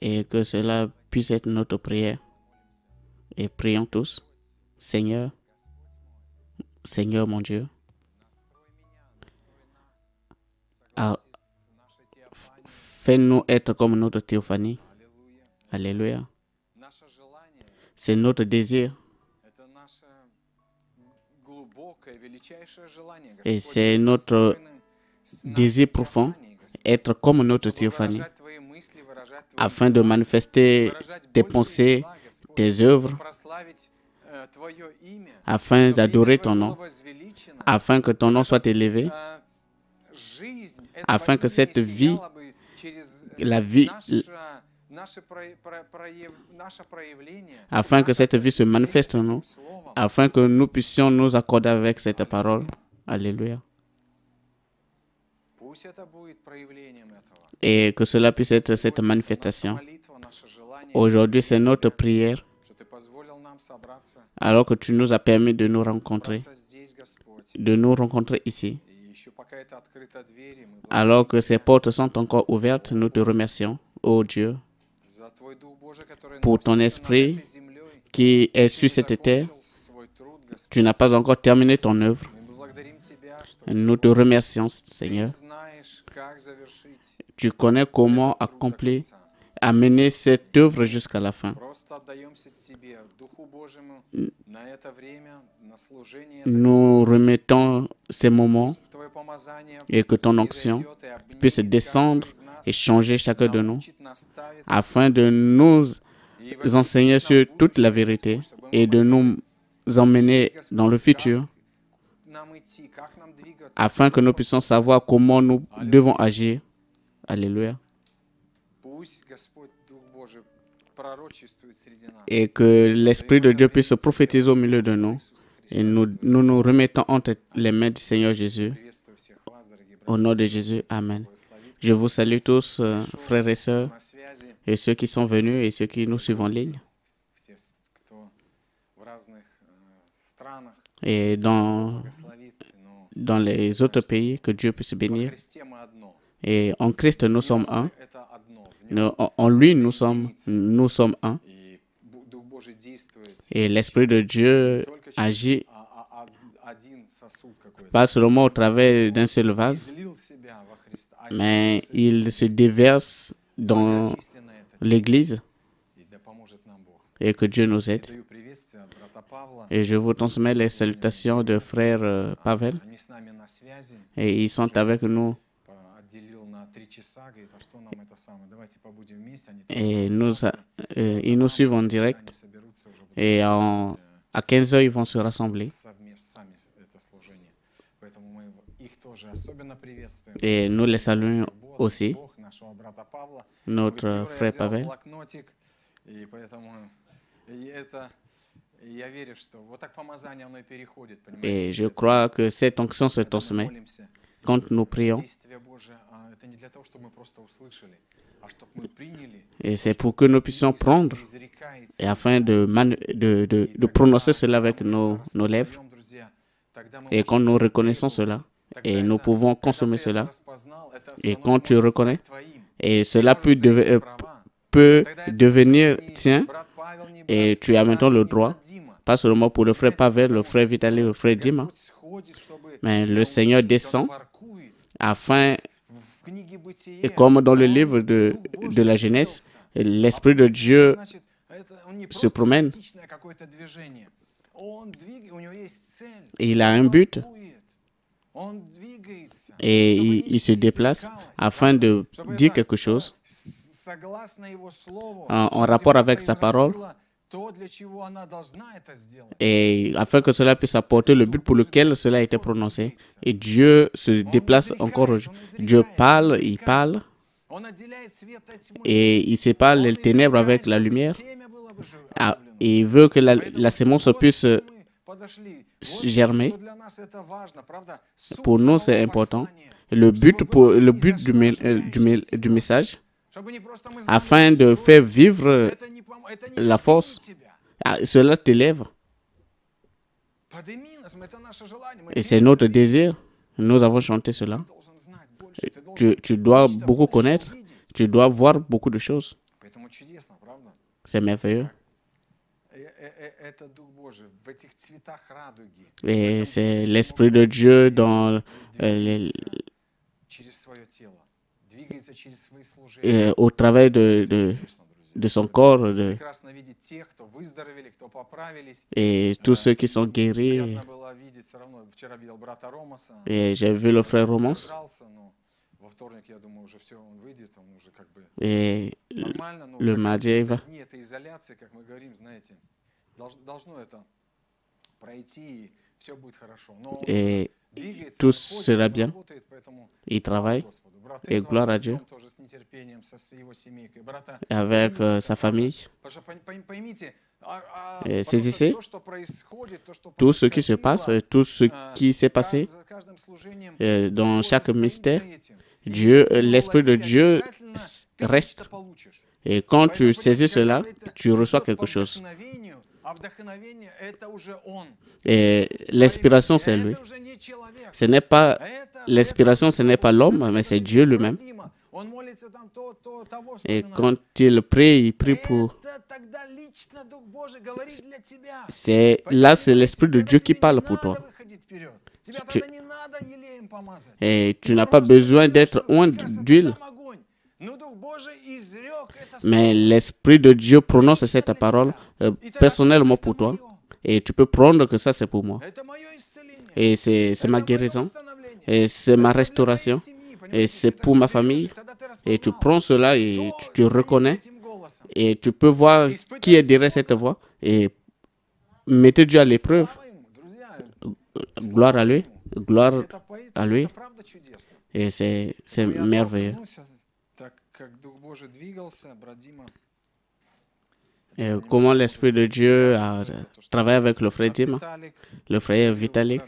et que cela puisse être notre prière. Et prions tous, Seigneur, Seigneur mon Dieu, fais-nous être comme notre théophanie. Alléluia. C'est notre désir. Et c'est notre désir profond, être comme notre théophanie afin de manifester tes pensées, tes œuvres, afin d'adorer ton nom, afin que ton nom soit élevé, afin que cette vie, la vie, afin que cette vie se manifeste en nous, afin que nous puissions nous accorder avec cette parole. Alléluia et que cela puisse être cette manifestation. Aujourd'hui, c'est notre prière alors que tu nous as permis de nous rencontrer, de nous rencontrer ici. Alors que ces portes sont encore ouvertes, nous te remercions, ô Dieu, pour ton esprit qui est sur cette terre. Tu n'as pas encore terminé ton œuvre. Nous te remercions, Seigneur. Tu connais comment accomplir, amener cette œuvre jusqu'à la fin. Nous remettons ces moments et que ton onction puisse descendre et changer chacun de nous afin de nous enseigner sur toute la vérité et de nous emmener dans le futur afin que nous puissions savoir comment nous devons agir. Alléluia. Et que l'Esprit de Dieu puisse prophétiser au milieu de nous. Et nous nous, nous remettons entre les mains du Seigneur Jésus. Au nom de Jésus, Amen. Je vous salue tous, euh, frères et sœurs, et ceux qui sont venus et ceux qui nous suivent en ligne. Et dans dans les autres pays, que Dieu puisse bénir. Et en Christ, nous sommes un. En lui, nous sommes, nous sommes un. Et l'Esprit de Dieu agit pas seulement au travers d'un seul vase, mais il se déverse dans l'Église et que Dieu nous aide. Et je vous transmets les salutations de frère euh, Pavel. Et ils sont avec nous. Et nous, э, ils nous suivent en direct. Et à 15 heures, ils vont se rassembler. Э, Et nous les saluons aussi, notre frère Pavel. Et je crois que cette onction se transmet quand nous prions. Et c'est pour que nous puissions prendre et afin de, prononcer cela avec nos, lèvres. Et quand nous reconnaissons cela, et nous pouvons consommer cela, et quand tu reconnais, et cela peut, peut devenir tien, et tu as maintenant le droit, pas seulement pour le frère Pavel, le frère Vitaly, le frère Dima, mais le Seigneur descend afin, et comme dans le livre de, de la Genèse, l'Esprit de Dieu se promène. Il a un but et il, se déplace afin de dire quelque chose en rapport avec sa parole et afin que cela puisse apporter le but pour lequel cela a été prononcé. Et Dieu se déplace encore. Dieu parle, il parle. Et il sépare les ténèbres avec la lumière. Et il veut que la, la sémence puisse germer. Pour nous, c'est important. Le but, pour, le but du, euh, du, du message, afin de faire vivre la force. Ah, cela t'élève. Et c'est notre désir. Nous avons chanté cela. Tu, tu, dois beaucoup connaître. Tu dois voir beaucoup de choses. C'est merveilleux. Э, э, э, Et c'est l'Esprit de Dieu dans euh, les, et au travail de, de, son corps. et э, tous ceux qui sont guéris. Et j'ai vu le frère Romance. Et le mardi, va. Et tout sera bien. Il travaille. Et gloire à Dieu. Avec euh, sa famille. Ah, ah, saisissez tout ce qui se passe, tout ce qui s'est passé euh, euh, dans chaque mystère. Dieu, l'Esprit de Dieu reste. Et quand tu saisis cela, tu reçois quelque chose. Et l'inspiration, c'est lui. Ce n'est pas l'inspiration, ce n'est pas l'homme, mais c'est Dieu lui-même. Et quand il prie, il prie pour. C'est là, c'est l'esprit de Dieu qui parle pour toi. Et tu n'as pas besoin d'être loin d'huile. Mais l'Esprit de Dieu prononce cette parole euh, personnellement pour toi. Et tu peux prendre que ça, c'est pour moi. Et c'est ma guérison. Et c'est ma restauration. Et c'est pour ma famille. Et tu prends cela et tu, reconnais. Et tu peux voir qui est derrière cette voix. Et mettez Dieu à l'épreuve. Euh, gloire à lui. Gloire à lui. Et c'est merveilleux. Et э, comment l'Esprit de Dieu a travaillé avec le frère Dima, le frère Vitalik.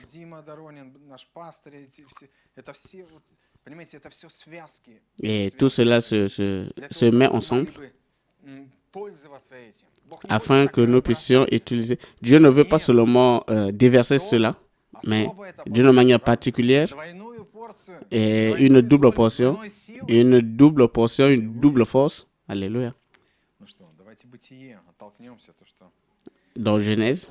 Э, Et tout cela se, se, se met ensemble afin que nous puissions utiliser. Dieu ne veut pas seulement euh, déverser cela, mais d'une manière particulière, et une double portion, une double portion, une double force. Alléluia. Dans Genèse,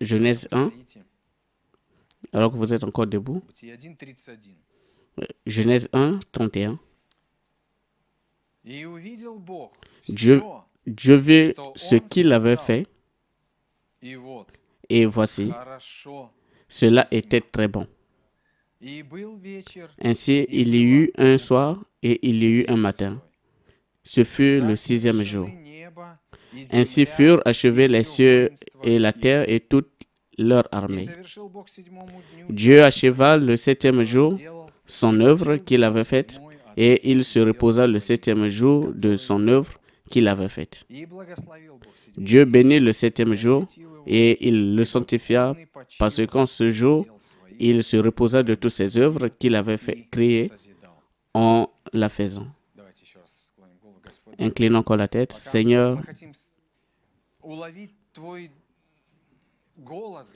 Genèse 1, alors que vous êtes encore debout, Genèse 1, 31. Dieu, Dieu vit ce qu'il avait fait. Et voici, cela était très bon. Ainsi, il y eut un soir et il y eut un matin. Ce fut le sixième jour. Ainsi furent achevés les cieux et la terre et toute leur armée. Dieu acheva le septième jour son œuvre qu'il avait faite et il se reposa le septième jour de son œuvre qu'il avait faite. Dieu bénit le septième jour et il le sanctifia parce qu'en ce jour, il se reposa de toutes ses œuvres qu'il avait fait, créées en la faisant. Incline encore la tête. Seigneur,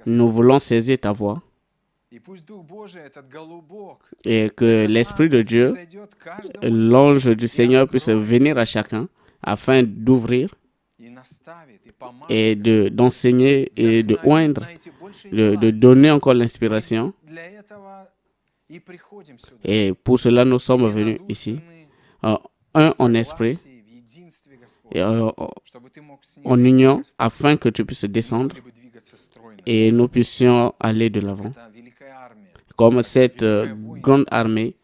nous voulons saisir ta voix. Et que l'Esprit de Dieu, l'ange du Seigneur, puisse venir à chacun afin d'ouvrir et de, d'enseigner et de oindre, de, donner encore l'inspiration. Et pour cela, nous sommes venus ici, euh, un en esprit euh, en union, afin que tu puisses descendre et nous puissions aller de l'avant. Comme cette euh, grande armée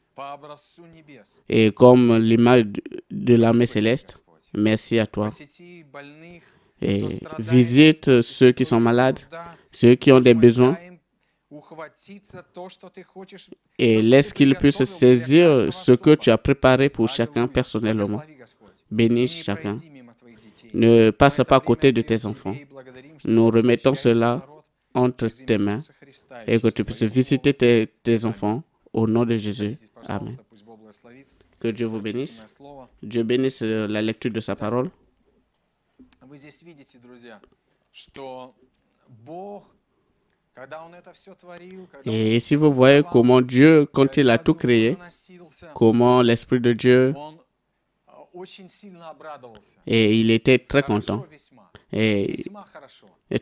et comme l'image de l'armée céleste, Merci à toi. Et visite ceux qui sont malades, ceux qui ont des besoins, et laisse qu'ils puissent saisir ce que tu as préparé pour chacun personnellement. Bénis chacun. Ne passe pas à côté de tes enfants. Nous remettons cela entre tes mains et que tu puisses visiter tes, tes enfants au nom de Jésus. Amen. Que Dieu vous bénisse. Dieu bénisse euh, la lecture de sa parole. Et si vous voyez comment Dieu, quand il a tout créé, comment l'Esprit de Dieu, э, et il était très content, et,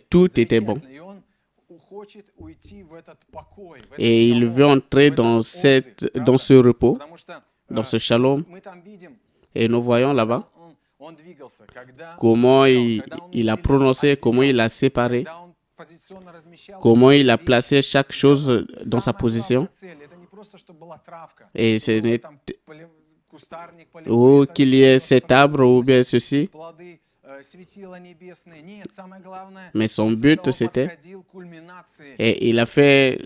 tout était bon. Et il veut entrer dans, cette, dans ce repos dans ce shalom. Et nous voyons là-bas comment il, a prononcé, comment il a séparé, comment il a placé chaque chose dans sa position. Et ce ou qu'il y ait cet arbre ou bien ceci. Mais son but, c'était... Et il a fait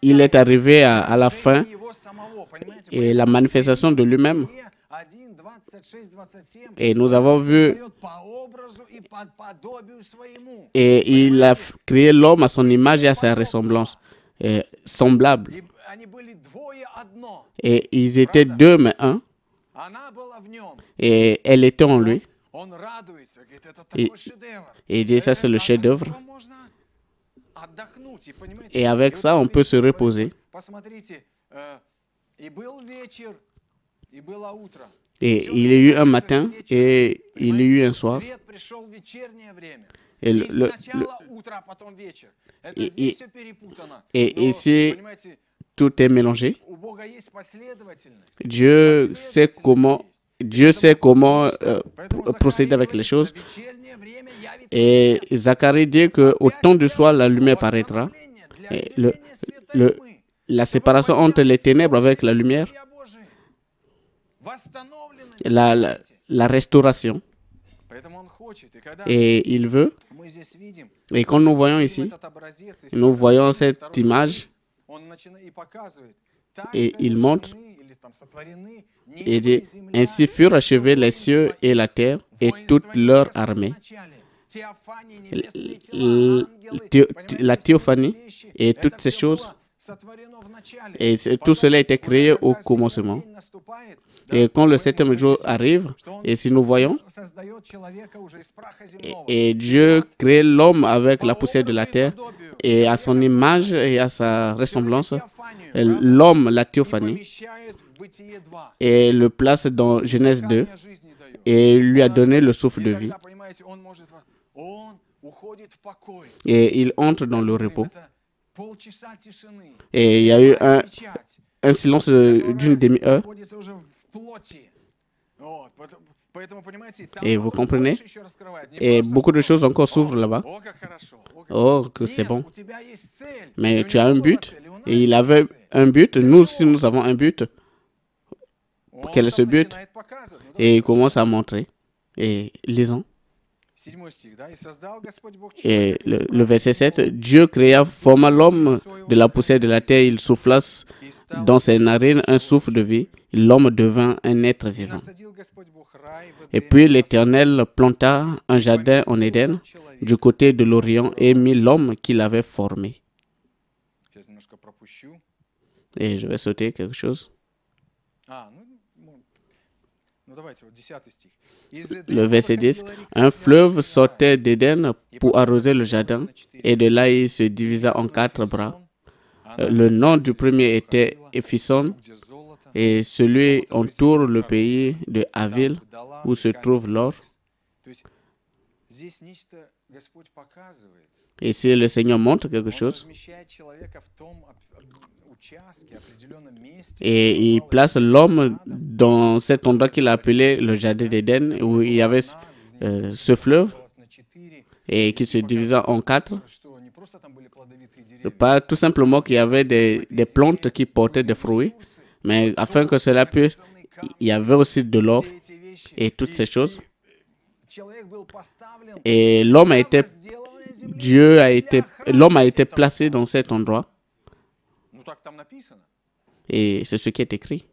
il est arrivé à, la fin et la manifestation de lui-même. Et nous avons vu, et il a créé l'homme à son image et à sa ressemblance, semblable. Et ils étaient deux, mais un. Et elle était en lui. Et, et dit, ça c'est le chef-d'œuvre. Et avec ça, on peut se reposer. Э, et il y a eu un matin et il y a eu un soir. Et, le, et, ici, tout est mélangé. Dieu sait comment, Dieu sait comment э, procéder avec les choses. Et Zacharie dit qu'au temps du soir, la lumière paraîtra. le, la séparation entre les ténèbres avec la lumière, la, la restauration. Et il veut. Et quand nous voyons ici, nous voyons cette image. Et il montre et dit, ainsi furent achevés les cieux et la terre et toute leur armée. La théophanie et toutes ces choses, et tout cela était créé au commencement. Et quand le septième jour arrive, et si nous voyons, et, et Dieu crée l'homme avec la poussière de la terre, et à son image et à sa ressemblance, l'homme, la théophanie, et le place dans Genèse 2 et lui a donné le souffle de vie. Et il entre dans le repos. Et il y a eu un, silence d'une demi-heure. Et vous comprenez Et beaucoup de choses encore s'ouvrent là-bas. Oh, que c'est bon. Mais tu as un but. Et il avait un but. Nous aussi, nous avons un but quel est ce but Et il commence à montrer. Et lisons. Et le, verset 7, Dieu créa, forma l'homme de la poussée de la terre, il souffla dans ses narines un souffle de vie, l'homme devint un être vivant. Et puis l'Éternel planta un jardin en Éden du côté de l'Orient et mit l'homme qu'il avait formé. Et je vais sauter quelque chose. Le verset 10, un fleuve sortait d'Éden pour arroser le jardin, et de là il se divisa en quatre bras. Euh, le nom du premier était Ephison et celui entoure le pays de Havil, où se trouve l'or. Et si le Seigneur montre quelque chose, et il place l'homme dans cet endroit qu'il a appelé le Jardin d'Éden, où il y avait euh, ce fleuve, et qui se divisa en quatre. Pas tout simplement qu'il y avait des, des plantes qui portaient des fruits, mais afin que cela puisse, il y avait aussi de l'or et toutes ces choses. Et l'homme a été, Dieu a été, l'homme a été placé dans cet endroit. Et c'est ce qui est écrit.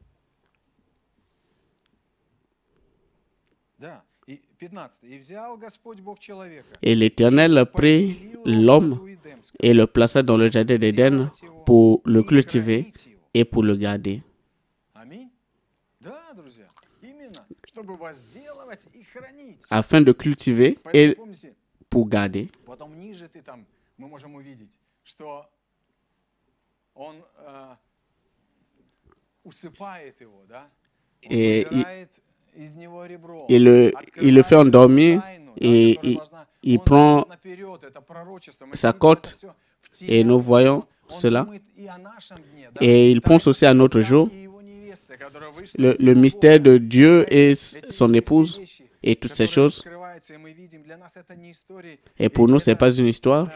Et l'Éternel prit l'homme et le plaça dans le jardin d'Éden pour le cultiver et pour le garder. afin de cultiver et pour garder. Et il, le, il le fait endormir et il, il prend sa côte et nous voyons cela. Et il pense aussi à notre jour le, mystère de Dieu et son épouse et toutes ces choses. Et pour nous, ce n'est pas une histoire.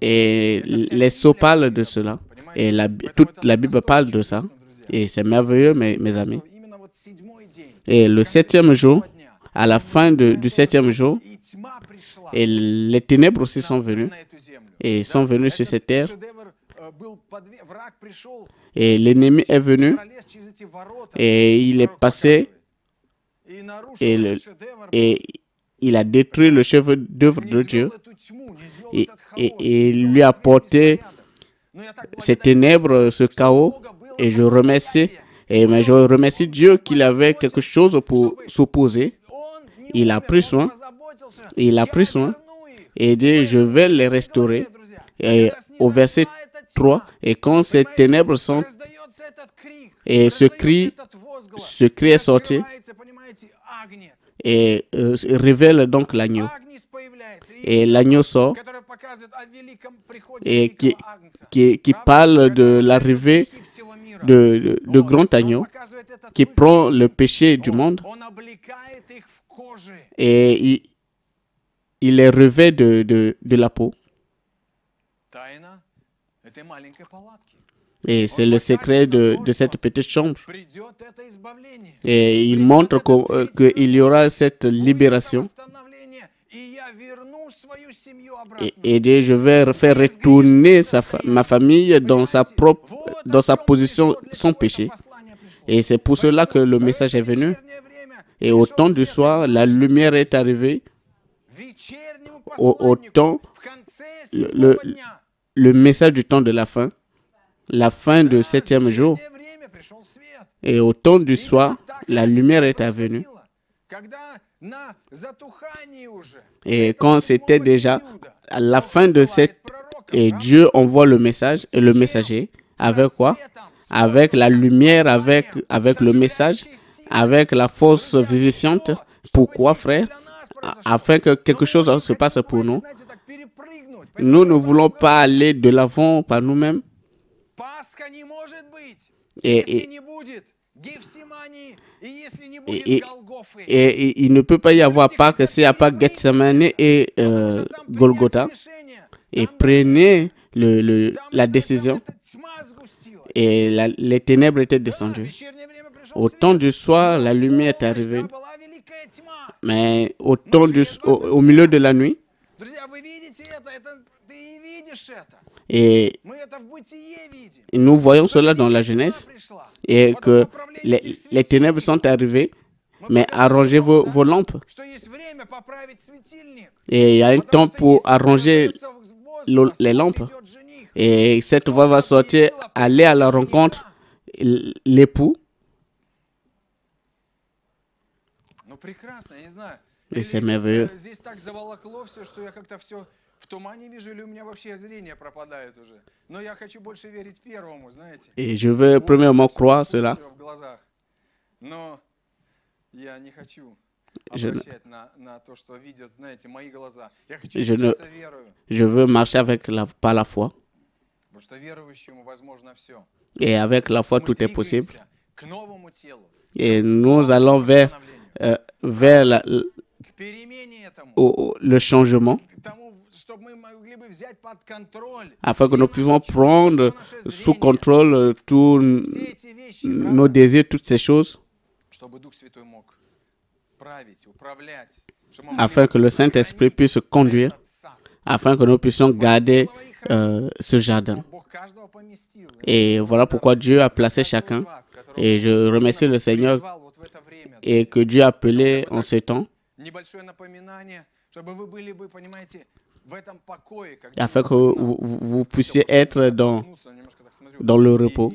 Et les sceaux parlent de cela. Et la, toute la Bible parle de ça. Et c'est merveilleux, mes, amis. Et le septième jour, à la fin du septième jour, et les ténèbres aussi sont venues. Et sont venus sur cette terre. Et l'ennemi est venu et il est passé et, et il a détruit le chef d'œuvre de Dieu et, il lui a porté ces ténèbres, ce chaos. Et je remercie, et mais je remercie Dieu qu'il avait quelque chose pour s'opposer. Il a pris soin. Il a pris soin et dit, je vais les restaurer. Et au verset 3, et quand ces ténèbres sont... Et ce cri, ce cri est sorti et euh, révèle donc l'agneau. Et l'agneau sort et qui, parle de l'arrivée de, de, grand agneau qui prend le péché du monde et il, il les revêt de la peau. Et c'est le secret de, cette petite chambre. Et il montre qu'il euh, y aura cette libération. E et, et je vais faire retourner ma famille dans sa, propre, dans sa position sans péché. Et c'est pour cela que le message est venu. Et au temps du soir, la lumière est arrivée. Um au, temps, le, le message du temps de la fin, la fin du septième jour. Et au temps du soir, la lumière est venue. Et quand c'était déjà la fin de cette... Et Dieu envoie le message et le messager. Avec quoi Avec la lumière, avec, avec le message, avec la force vivifiante. Pourquoi, frère Afin que quelque chose se passe pour nous nous ne voulons pas aller de l'avant par nous-mêmes. Et, et, et, et, il ne peut pas y avoir Pâques s'il n'y a pas Gethsemane et Golgotha. Euh, et prenez le, la décision. Et les ténèbres étaient descendues. Au temps du soir, la lumière est arrivée. Mais au, temps du, au milieu de la nuit, et nous voyons cela dans la jeunesse et que les, ténèbres sont arrivées, mais arrangez vos, lampes. Et il y a un temps pour arranger les lampes. Et cette voix va sortir, aller à la rencontre, l'époux. Et c'est merveilleux. В тумане вижу, или у меня вообще зрение пропадает уже. Но я хочу больше верить первому, знаете. И je veux premièrement croire cela. В глазах. Но я не хочу Je, je, ne, je veux marcher avec la, par la foi. Потому что верующему возможно Et avec la foi, tout est possible. Et nous allons vers, euh, vers la, au, au, le changement afin que nous puissions prendre sous contrôle euh, tous nos désirs, toutes ces choses, afin que le Saint-Esprit puisse conduire, afin que nous puissions garder euh, ce jardin. Et voilà pourquoi Dieu a placé chacun. Et je remercie le Seigneur et que Dieu a appelé en ces temps afin que vous, puissiez être dans, dans le repos.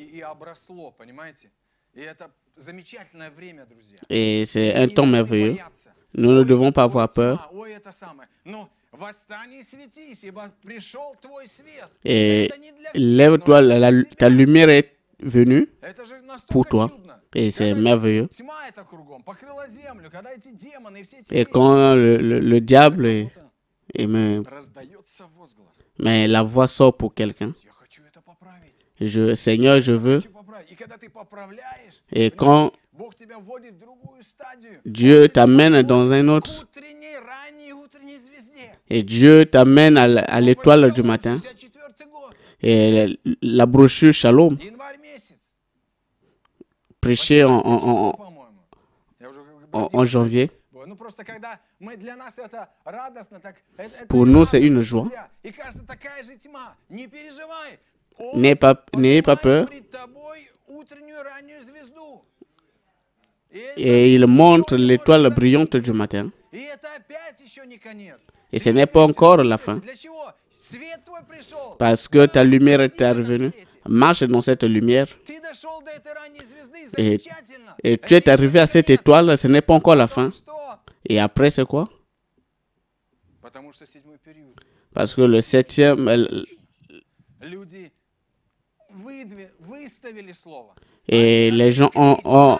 Et c'est un temps merveilleux. Nous ne devons pas avoir peur. Et lève-toi, ta lumière est venue pour toi. Et c'est merveilleux. Et quand le, le, le diable mais la voix sort pour quelqu'un. Je, Seigneur, je veux. Et quand Dieu t'amène dans un autre, et Dieu t'amène à l'étoile du matin, et la brochure Shalom, prêchée en janvier. Pour nous, c'est une joie. N'ayez pas, pas peur. Et il montre l'étoile brillante du matin. Et ce n'est pas encore la fin. Parce que ta lumière est revenue. Marche dans cette lumière. et tu es arrivé à cette étoile, ce n'est pas encore la fin. Et après, c'est quoi Parce que le septième... Et les gens ont, ont,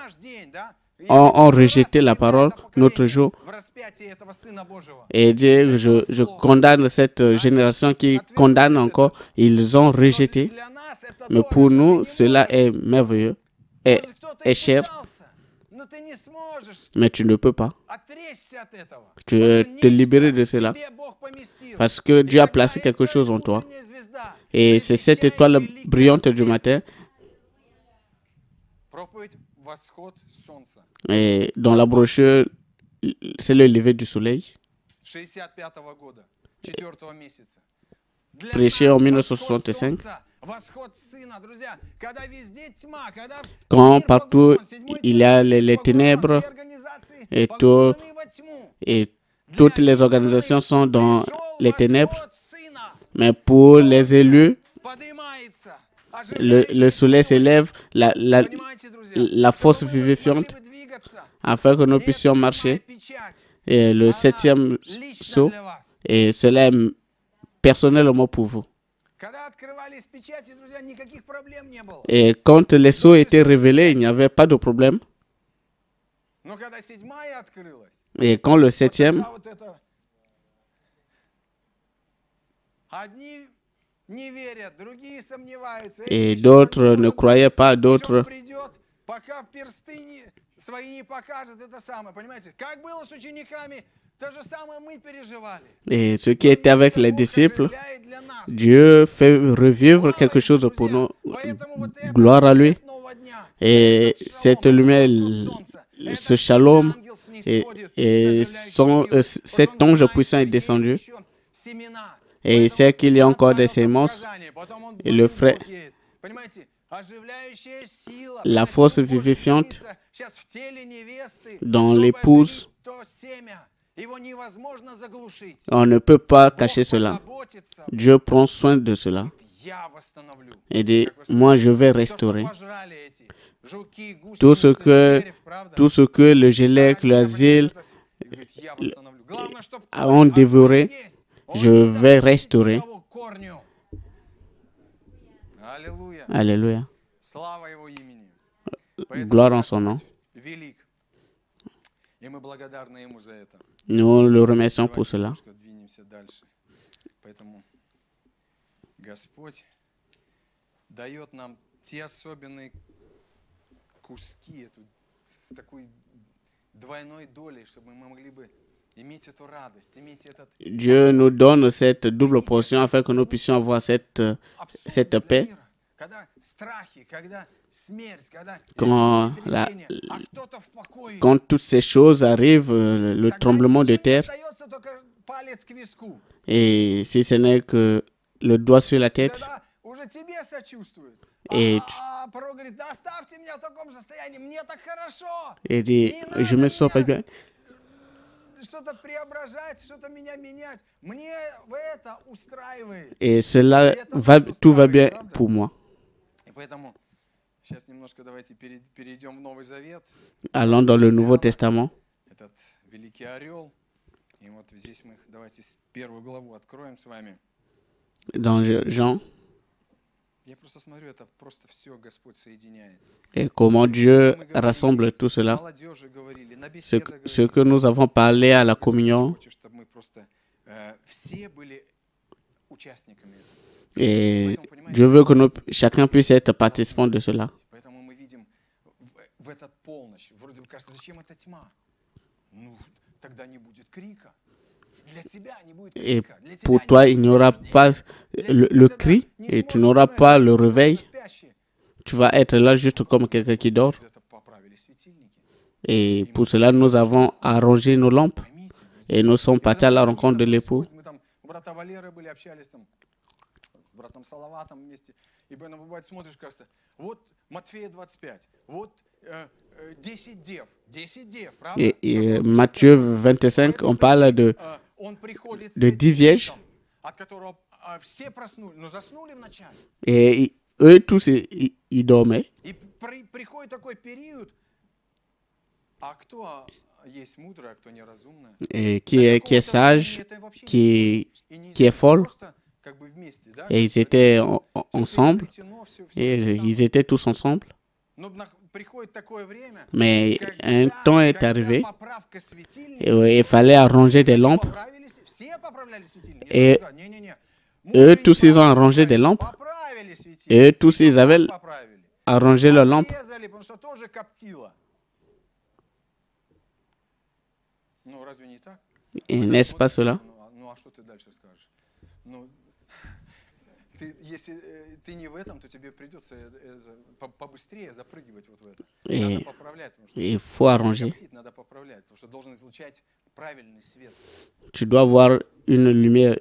rejeté la parole notre jour. Et Dieu, je, je condamne cette génération qui condamne encore. Ils ont rejeté. Mais pour nous, cela est merveilleux et cher. Mais tu ne peux pas. Tu te libérer de cela. Parce que Dieu a placé quelque chose en toi. Et c'est cette étoile brillante du matin. Et dans la brochure, c'est le lever du soleil. Prêché en 1965. Quand partout il y a les, ténèbres et, tout, et toutes les organisations sont dans les ténèbres, mais pour les élus, le, soleil s'élève, la, la force vivifiante, afin que nous puissions marcher. Et le septième saut, et cela est personnellement pour vous. Et quand les sceaux étaient révélés, il n'y avait pas de problème. Et quand le septième, et d'autres ne croyaient pas, d'autres et ceux qui étaient avec les disciples, Dieu fait revivre quelque chose pour nous. Gloire à lui. Et cette lumière, ce shalom, et, euh, cet ange puissant est descendu. Et il sait qu'il y a encore des semences. Et le frais la force vivifiante dans l'épouse on ne peut pas cacher cela. Dieu prend soin de cela et dit, moi je vais restaurer tout ce que, tout ce le asile. ont dévoré, je vais restaurer. Alléluia. Gloire en son nom. Nous le remercions pour cela. Dieu nous donne cette double portion afin que nous puissions avoir cette, cette paix quand, toutes ces choses arrivent, euh, le tremblement de terre, et si ce n'est que le doigt sur la tête, et, et dit, je me sens pas bien. Et cela va, tout va bien pour moi. Allons dans le Nouveau Testament. Dans Jean. Et comment Dieu rassemble tout cela. Ce, que nous avons parlé à la communion. Et je veux que chacun puisse être participant de cela. Et pour toi, il n'y aura pas le, le cri et tu n'auras pas le réveil. Tu vas être là juste comme quelqu'un qui dort. Et pour cela, nous avons arrangé nos lampes et nous sommes partis à la rencontre de l'époux. Et, 25, on parle de, 10 Et eux tous, ils, Et qui est, sage, qui qui est folle. Et ils étaient ensemble. Et ils étaient tous ensemble. Mais un temps est arrivé et il fallait arranger des lampes. Et eux tous, ils ont arrangé des lampes. Et eux tous, ils avaient arrangé leurs lampes. N'est-ce pas cela? ты, если ты не в этом, то тебе придется побыстрее запрыгивать вот в это. И, надо поправлять, потому что и faut arranger. Аппетит, надо поправлять, потому что должен излучать правильный свет. Tu dois avoir une lumière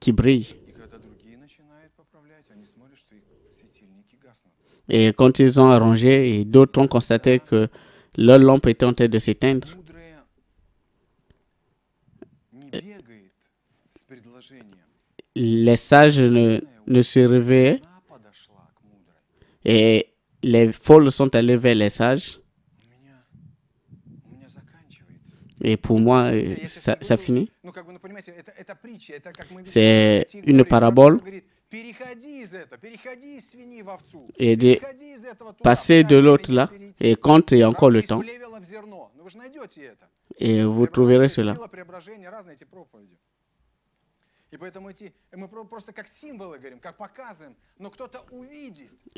qui brille. И когда другие начинают поправлять, они смотрят, что их светильники гаснут. Et quand ils ont arrangé, d'autres ont constaté que leur lampe était en train de s'éteindre. Les sages ne, ne se réveillaient et les folles sont allées vers les sages. Et pour moi, euh, ça, finit. C'est une parabole. Et de passer de l'autre là, et comptez encore le temps, et vous trouverez cela.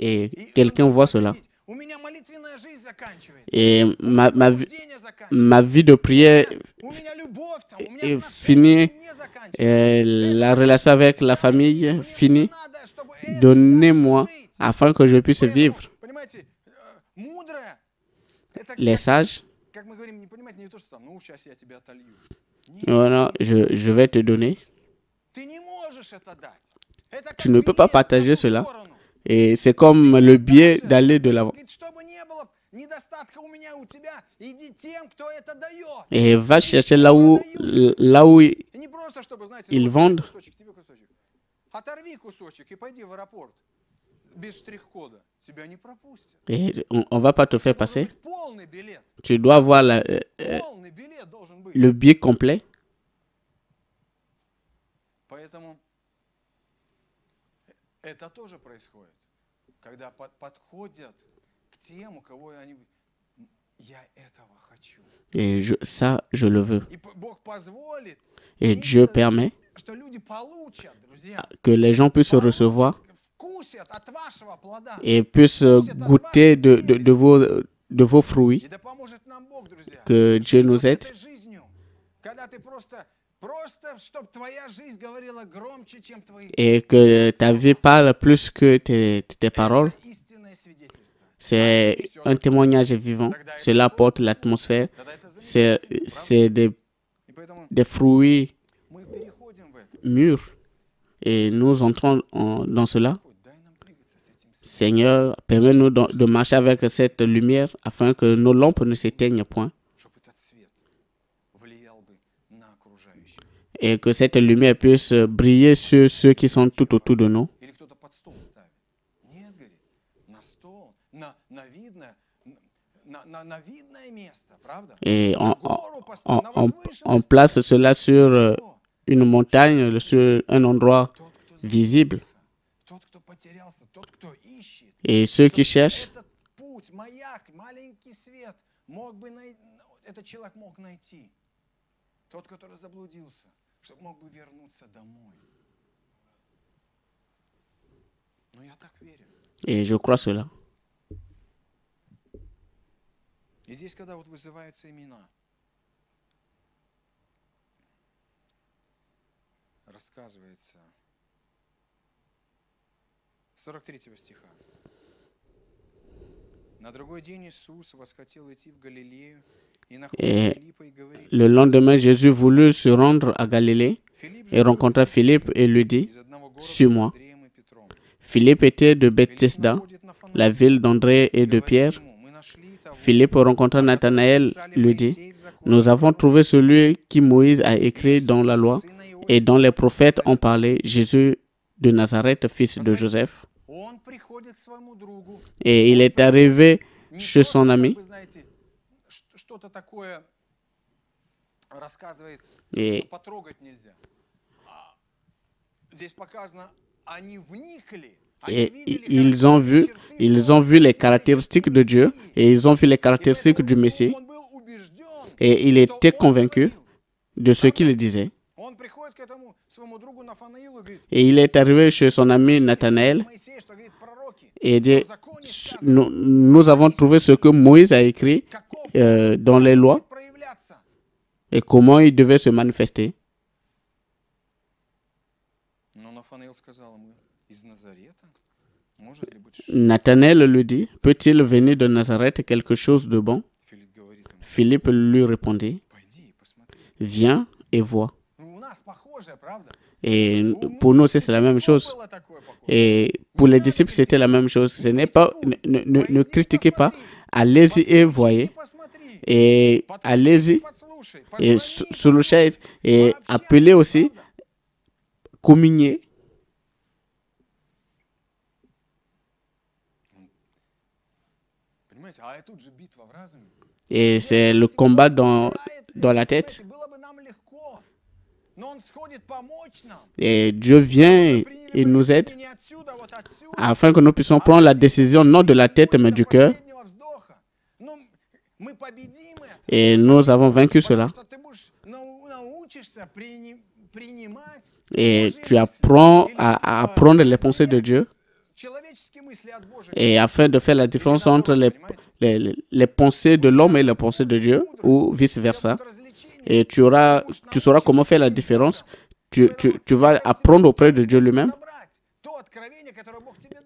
Et quelqu'un voit cela. Et ma, vie de prière est finie. Э, la relation avec la famille finie. Donnez-moi afin que je puisse vivre. Э, Les sages, je vais te donner. Tu ne peux pas partager cela. Et c'est comme le biais d'aller de l'avant. Et va chercher là où, là où ils vendent. Et on ne va pas te faire passer. Tu dois avoir euh, le biais complet. Et je, ça, je le veux. Et Dieu permet que les gens puissent se recevoir et puissent euh, goûter de, vos, euh, de vos fruits. Que Dieu nous aide et que ta vie parle plus que tes, paroles, c'est un témoignage vivant. Cela porte l'atmosphère. C'est des, des fruits mûrs. Et nous entrons dans cela. Seigneur, permets-nous de marcher avec cette lumière afin que nos lampes ne s'éteignent point. et que cette lumière puisse briller sur ceux qui sont tout autour de nous. Et on, place cela sur euh, une montagne, sur un endroit visible. Et ceux qui cherchent, чтобы мог бы вернуться домой. Но ну, я так верю. Et je И здесь, когда вот вызываются имена, рассказывается 43 стиха. На другой день Иисус восхотел идти в Галилею, Et le lendemain, Jésus voulut se rendre à Galilée et rencontra Philippe et lui dit, Suis-moi. Philippe était de Bethesda, la ville d'André et de Pierre. Philippe rencontra Nathanaël, lui dit, Nous avons trouvé celui qui Moïse a écrit dans la loi et dont les prophètes ont parlé, Jésus de Nazareth, fils de Joseph. Et il est arrivé chez son ami. Et ils ont, vu, ils ont vu les caractéristiques de Dieu et ils ont vu les caractéristiques du Messie. Et il était convaincu de ce qu'il disait. Et il est arrivé chez son ami Nathanaël et il nous, nous, avons trouvé ce que Moïse a écrit euh, dans les lois et comment il devait se manifester. Nathanaël lui dit, peut-il venir de Nazareth quelque chose de bon Philippe lui répondit, viens et vois. Et pour nous c'est la même chose. Et pour les disciples, c'était la même chose. Ce n'est pas, ne, critiquez pas, allez-y et voyez. Et allez-y et sous et appelez aussi, communier. Et c'est le combat dans, dans la tête. Et Dieu vient il nous aide afin que nous puissions prendre la décision non de la tête mais du cœur. Et nous avons vaincu cela. Et tu apprends à, apprendre les pensées de Dieu. Et afin de faire la différence entre les, les, pensées de l'homme et les pensées de Dieu, ou vice-versa. Et tu, auras, tu sauras comment faire la différence tu, vas apprendre auprès de Dieu lui-même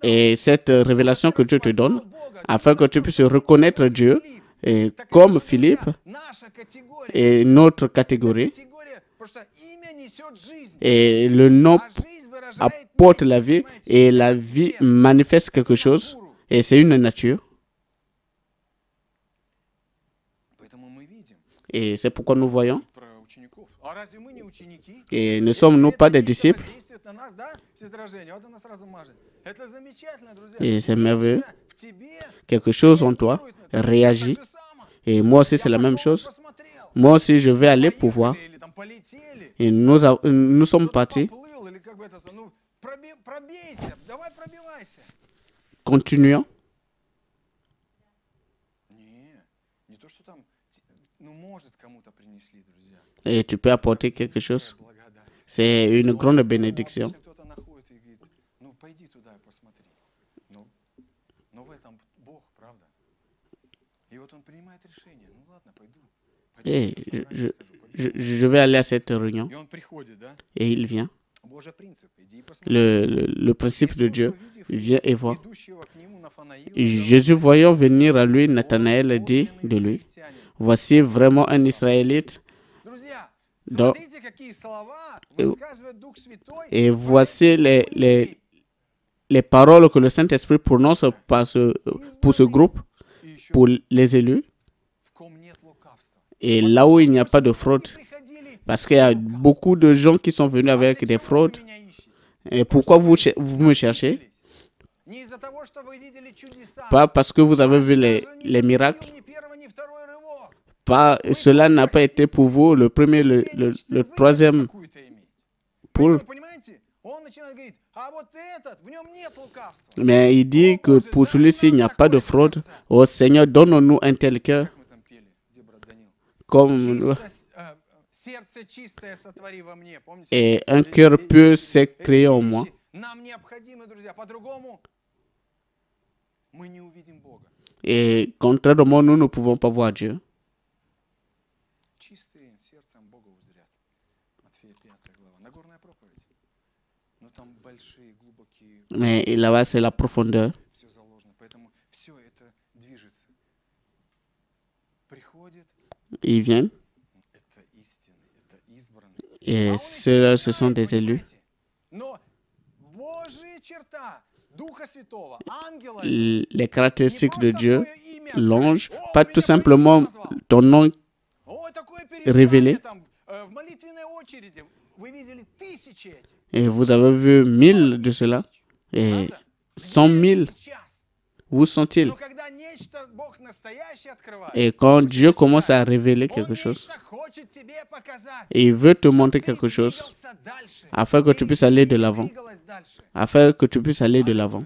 et cette euh, révélation que Dieu te donne afin que tu puisses reconnaître Dieu comme Philippe et notre catégorie. Et le nom apporte la vie et la vie manifeste quelque chose et c'est une nature. Et c'est pourquoi nous voyons et ne sommes-nous pas des disciples Et c'est merveilleux. Quelque chose en toi réagit. Et moi aussi, c'est la même chose. Moi aussi, je vais aller pour voir. Et nous, nous sommes partis. Continuons et tu peux apporter quelque chose. C'est une grande bénédiction. Et je, vais aller à cette réunion. Et il vient. Le, le principe de Dieu vient et voit. Jésus voyant venir à lui, Nathanaël dit de lui, voici vraiment un Israélite et voici les, les, paroles que le Saint-Esprit prononce ce, pour ce groupe, pour les élus, et là où il n'y a pas de fraude. Parce qu'il y a beaucoup de gens qui sont venus avec des fraudes. Et pourquoi vous, vous me cherchez Pas parce que vous avez vu les miracles, cela n'a pas été pour vous le premier, le, troisième Mais il dit que pour celui-ci, il n'y a pas de fraude. Oh Seigneur, donne-nous un tel cœur. Comme... Et un cœur peut s'est créé en moi. Et contrairement, nous ne pouvons pas voir Dieu. mais là-bas, c'est la profondeur. Ils viennent. Et ceux-là, ce sont des élus. Les caractéristiques de Dieu, l'ange, pas tout simplement ton nom révélé. Э, Et vous avez vu mille de cela et 100 000. Où sont-ils Et quand Dieu commence à révéler quelque chose, et il veut te montrer quelque chose afin que tu puisses aller de l'avant. Afin que tu puisses aller de l'avant.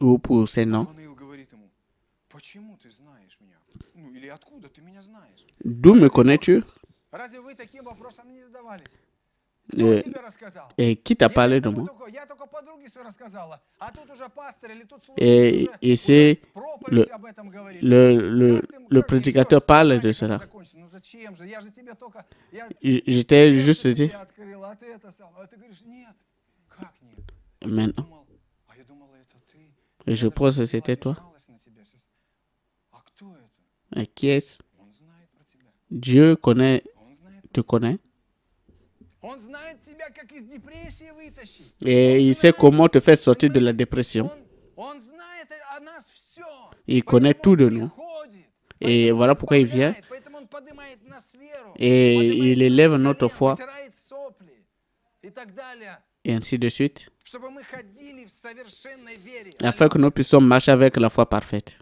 Ou pour ces noms, D'où me connais-tu? Et qui t'a parlé de moi? Э, et, le, Le, prédicateur parle de cela. J'étais juste dit. Maintenant. je pense que c'était toi qui est-ce Dieu connaît, te connaît. Et il sait comment te faire sortir de la dépression. Il connaît tout de nous. Et voilà pourquoi il vient. Et il élève notre foi. Et ainsi de suite. Afin que nous puissions marcher avec la foi parfaite.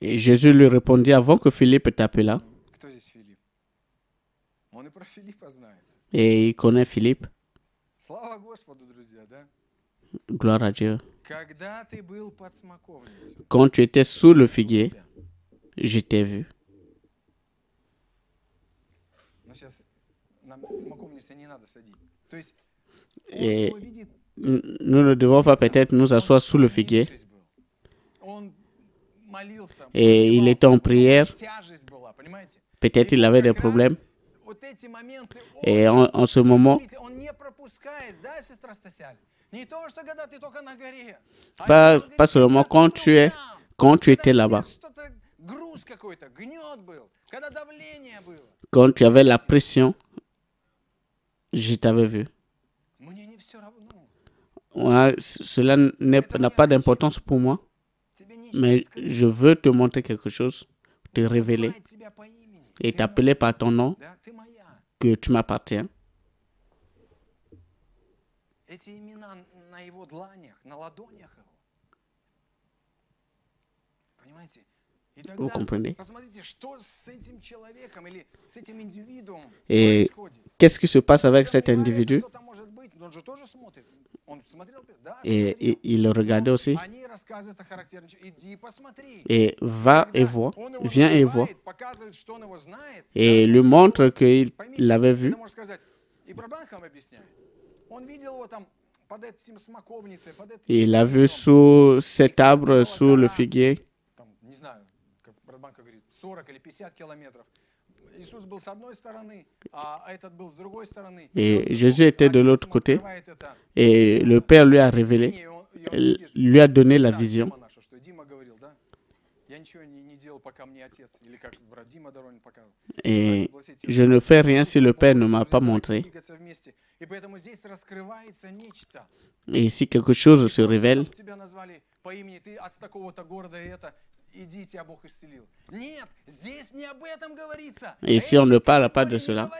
Et Jésus lui répondit avant que Philippe t'appelât. Et il connaît Philippe. Gloire à Dieu. Quand tu étais sous le figuier, je t'ai vu. Et nous ne devons pas peut-être nous asseoir sous le figuier. Et il était en prière. Peut-être il avait des problèmes. Et en, ce moment, pas, seulement quand tu es, quand tu étais là-bas, quand tu avais la pression, je t'avais vu cela n'a pas d'importance pour moi, mais je veux te montrer quelque chose, te révéler et t'appeler par ton nom que tu m'appartiens. Vous comprenez Et qu'est-ce qui se passe avec cet individu et, il le regardait aussi. Et va et voit, vient et voit. Et lui montre qu'il l'avait vu. il l'a vu sous cet arbre, sous le figuier. Et Jésus était de l'autre côté. Et le Père lui a révélé, э, lui a donné la vision. Et je ne fais rien si le Père ne m'a pas montré. Et si quelque chose se révèle, et si on ne parle pas de cela.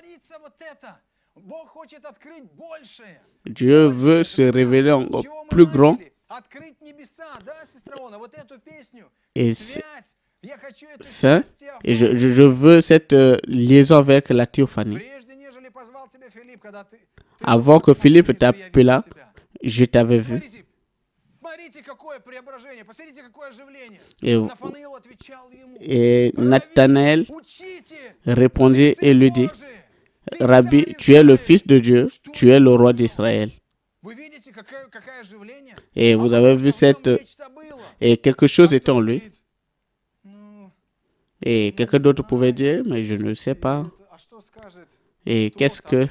Dieu veut se révéler au plus grand. Et ça, et je, veux cette euh, liaison avec la théophanie. Avant que Philippe t'appelât, je t'avais vu. Et, Nathanaël répondit et lui dit, Rabbi, tu es le Fils de Dieu, tu es le roi d'Israël. Et vous avez vu cette... Et quelque chose était en lui. Et quelqu'un d'autre pouvait dire, mais je ne sais pas. Et qu'est-ce que...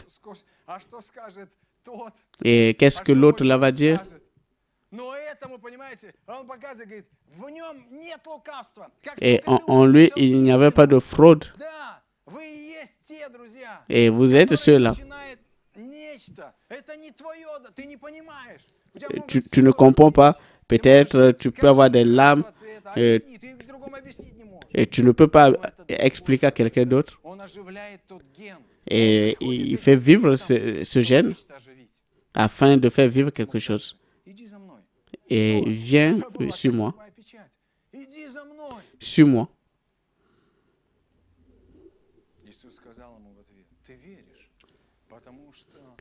Et qu'est-ce que l'autre là va dire et en, lui, il n'y avait pas de fraude. Et vous êtes ceux-là. Tu, ne comprends pas. Peut-être tu peux avoir des larmes et, tu ne peux pas expliquer à quelqu'un d'autre. Et il fait vivre ce gène afin de faire vivre quelque chose et viens euh, sur moi. Sur moi.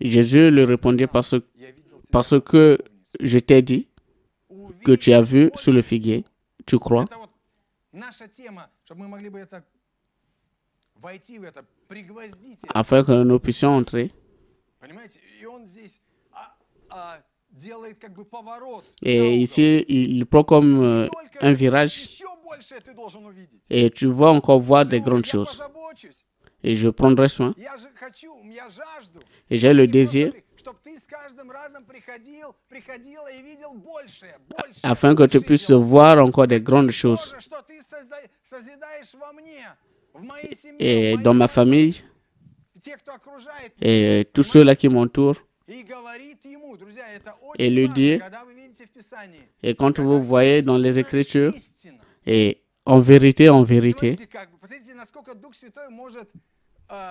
Jésus lui répondit parce, parce que je t'ai dit que tu as vu sous le figuier, tu crois. Afin que nous puissions entrer. Et ici, il prend comme euh, un virage. Et tu vas encore voir des grandes choses. Et je prendrai soin. Et j'ai le désir afin que tu puisses voir encore des grandes choses. Et dans ma famille, et tous ceux-là qui m'entourent, et lui dire, et quand vous voyez dans les Écritures, et en vérité, en vérité, э,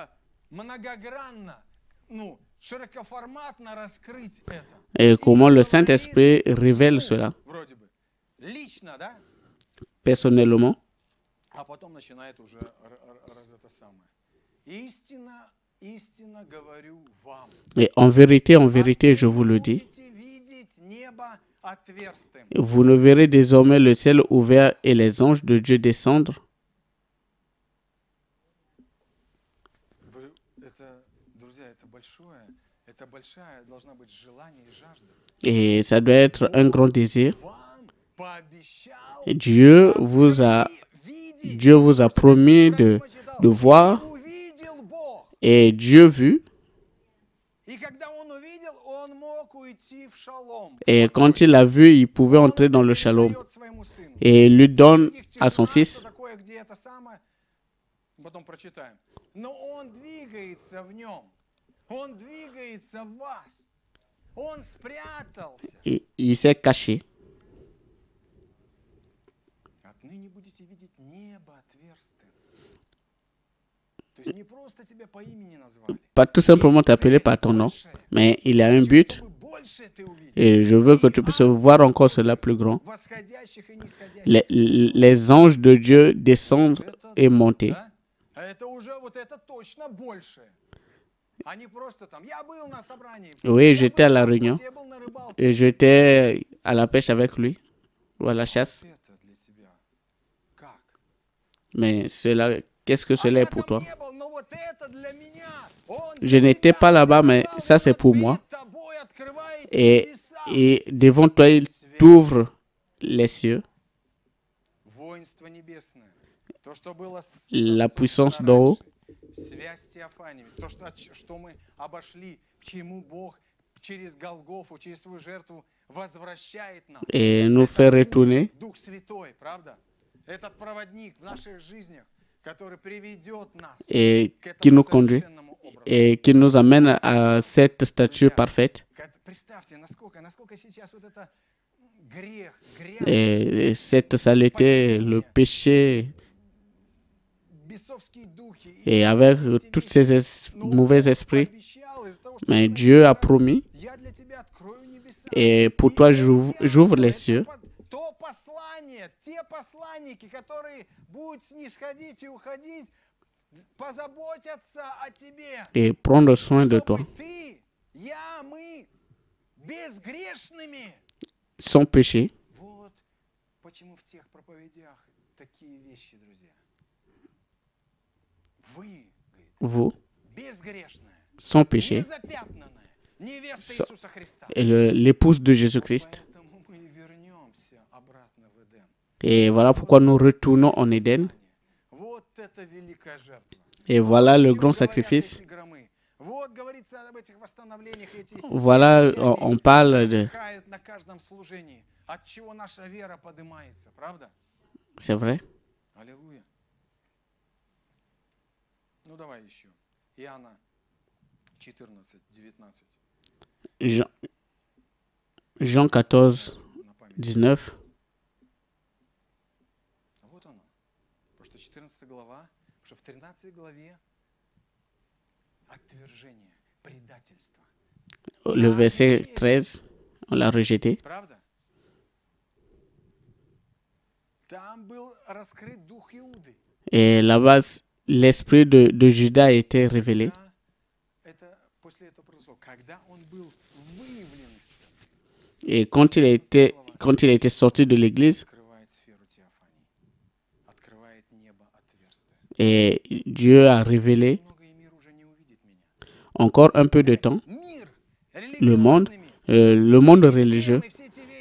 et comment le Saint-Esprit révèle cela personnellement. Et en vérité, en vérité, je vous le dis, vous ne verrez désormais le ciel ouvert et les anges de Dieu descendre. Et ça doit être un grand désir. Dieu vous a, Dieu vous a promis de, de voir et Dieu vu. Et quand il a vu, il pouvait entrer dans le shalom. Et il lui donne à son fils. Et il s'est caché pas tout simplement t'appeler par ton nom, mais il a un but. Et je veux que tu puisses voir encore cela plus grand. Les, anges de Dieu descendent et montent. Oui, j'étais à la réunion. Et j'étais à la pêche avec lui, ou à la chasse. Mais cela, qu'est-ce que cela est pour toi? Je n'étais pas là-bas, mais ça c'est pour moi. Et, et devant toi, il t'ouvre les cieux. La puissance d'en haut. Et nous fait retourner et qui nous conduit et qui nous amène à cette statue parfaite. Et cette saleté, le péché, et avec tous ces mauvais esprits, mais Dieu a promis, et pour toi j'ouvre les cieux, послания, те посланники, которые будут снисходить и уходить, позаботятся о тебе. И prendre soin de toi. Ты, я, мы безгрешными. Sans péché. Вот почему в тех проповедях такие вещи, друзья. Вы, vous, sans péché, Невеста Иисуса Христа. l'épouse de Jésus-Christ. Et voilà pourquoi nous retournons en Éden. Et voilà le grand sacrifice. Voilà, on parle de... C'est vrai. Jean, Jean 14, 19. 14 глава, потому что в 13 главе отвержение, предательство. Le verset 13, on l'a rejeté. Правда? Там был раскрыт дух Иуды. Et là-bas, l'esprit de, de Judas a été révélé. Et quand il était, quand il a été sorti de l'église, Et Dieu a révélé encore un peu de temps le monde, euh, le monde religieux,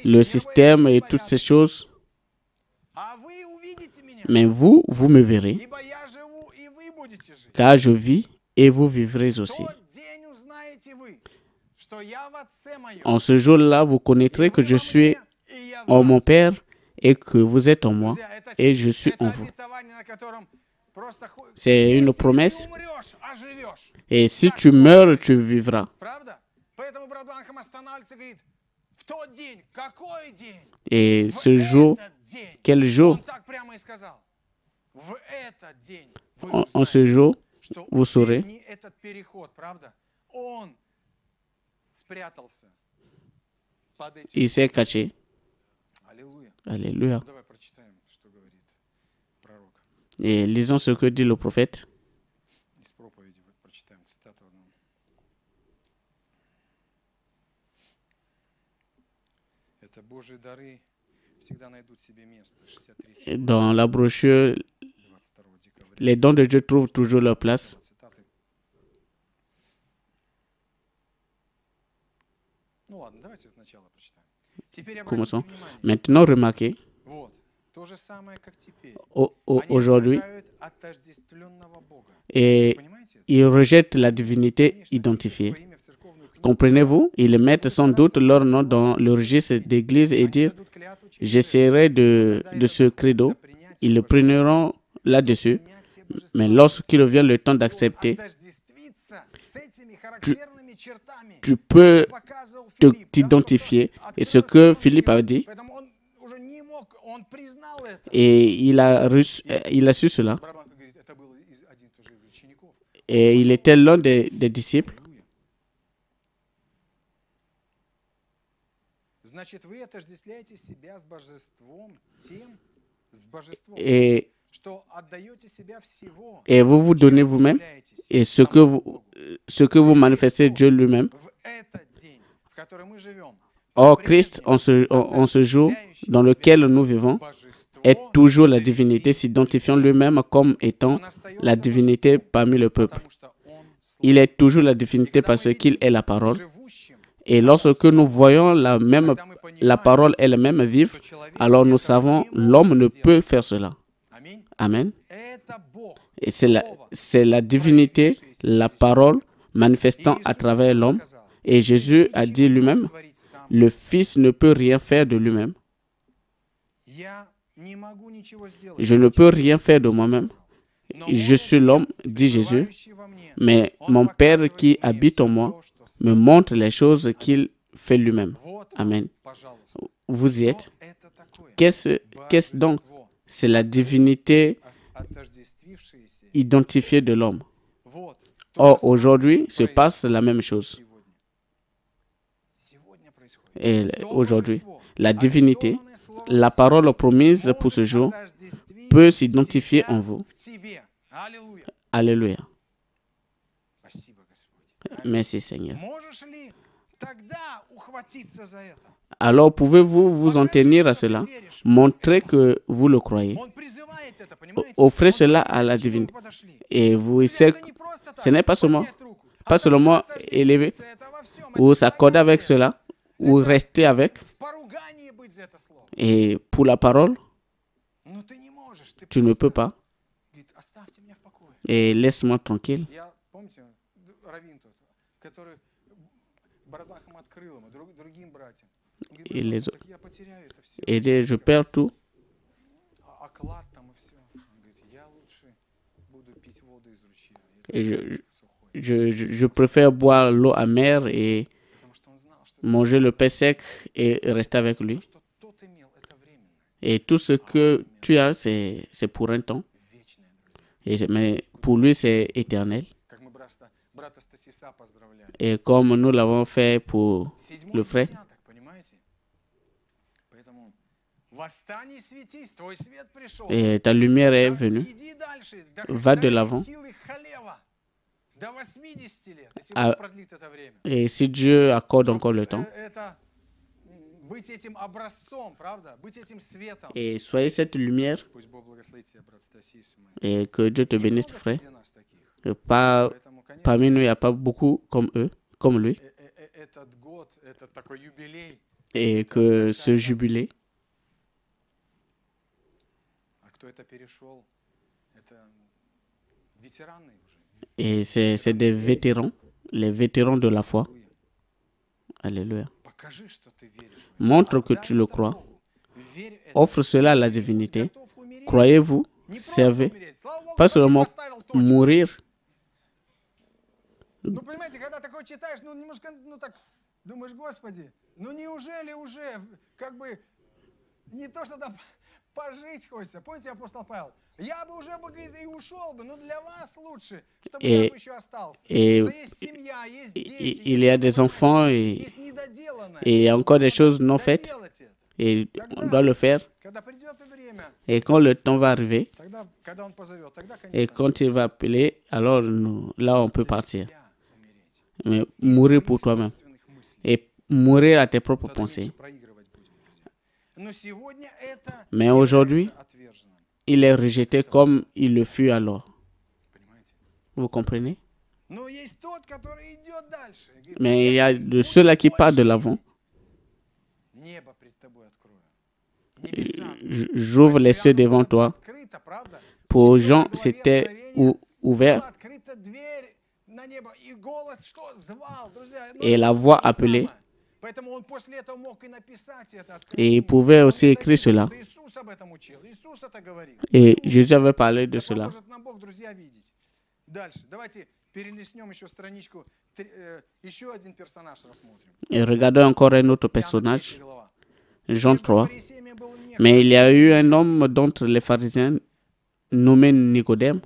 le système et toutes ces choses. Mais vous, vous me verrez, car je vis et vous vivrez aussi. En ce jour-là, vous connaîtrez que je suis en mon Père et que vous êtes en moi et je suis en vous. C'est une promesse. Et si tu meurs, tu vivras. Et ce jour, quel jour en, ce jour, vous saurez. Il s'est caché. Alléluia. Et lisons ce que dit le prophète. Dans la brochure, les dons de Dieu trouvent toujours leur place. Commençons. Maintenant, remarquez aujourd'hui et ils rejettent la divinité identifiée. Comprenez-vous Ils mettent sans doute leur nom dans le registre d'église et dire J'essaierai de, ce credo. Ils le prenneront là-dessus. Mais lorsqu'il revient le temps d'accepter, tu, tu peux t'identifier. Et ce que Philippe a dit, et euh, il a, su cela. Et il était l'un des, disciples. Et, vous vous donnez vous-même et ce que vous, manifestez Dieu lui-même. Or, Christ, en ce jour dans lequel nous vivons, est toujours la divinité, s'identifiant lui-même comme étant la divinité parmi le peuple. Il est toujours la divinité parce qu'il est la parole. Et lorsque nous voyons la même la parole elle même vivre, alors nous savons l'homme ne peut faire cela. Amen. Et c'est la, c'est la divinité, la parole manifestant à travers l'homme. Et Jésus a dit lui-même, le Fils ne peut rien faire de lui-même. Je ne peux rien faire de moi-même. Je suis l'homme, dit Jésus, mais mon Père qui habite en moi me montre les choses qu'il fait lui-même. Amen. Vous y êtes. Qu'est-ce donc C'est la divinité identifiée de l'homme. Or, aujourd'hui, se passe la même chose. Et aujourd'hui, la divinité la parole promise pour ce jour peut s'identifier en vous. Alléluia. Merci Seigneur. Alors pouvez-vous vous en tenir à cela Montrez que vous le croyez. Offrez cela à la divinité. Et vous savez ce n'est pas seulement, pas seulement ou s'accorder avec cela ou rester avec et pour la parole, tu ne peux pas. Et laisse-moi tranquille. Et, les... et je perds tout. Et je, je, préfère boire l'eau amère et manger le pain sec et rester avec lui. Et tout ce que tu as, c'est pour un temps. Et, mais pour lui, c'est éternel. Et comme nous l'avons fait pour le frère, et ta lumière est venue. Va de l'avant. Et si Dieu accorde encore le temps, et soyez cette lumière. Et que Dieu te bénisse, frère. Euh, pas, parmi nous, il n'y a pas beaucoup comme eux, comme lui. Э, э, э, et que ce jubilé, et c'est des vétérans, les vétérans de la foi. Alléluia. Montre que tu le crois. Offre cela à la divinité. Croyez-vous, servez. Pas seulement mourir. Et, il y a des enfants et, il y a encore des choses non faites et on doit le faire. Et quand le temps va arriver, et quand il va appeler, alors nous, là on peut partir. Mais mourir pour toi-même et mourir à tes propres pensées. Mais aujourd'hui, il est rejeté comme il le fut alors. Vous comprenez Mais il y a de ceux-là qui partent de l'avant. Э, j'ouvre les cieux devant toi. Pour Jean, c'était ouvert. Et la voix appelée, et il pouvait aussi écrire cela. Et Jésus avait parlé de cela. Э, Et regardons encore un autre personnage, Jean 3. Mais il y a eu un homme d'entre les pharisiens nommé Nicodème,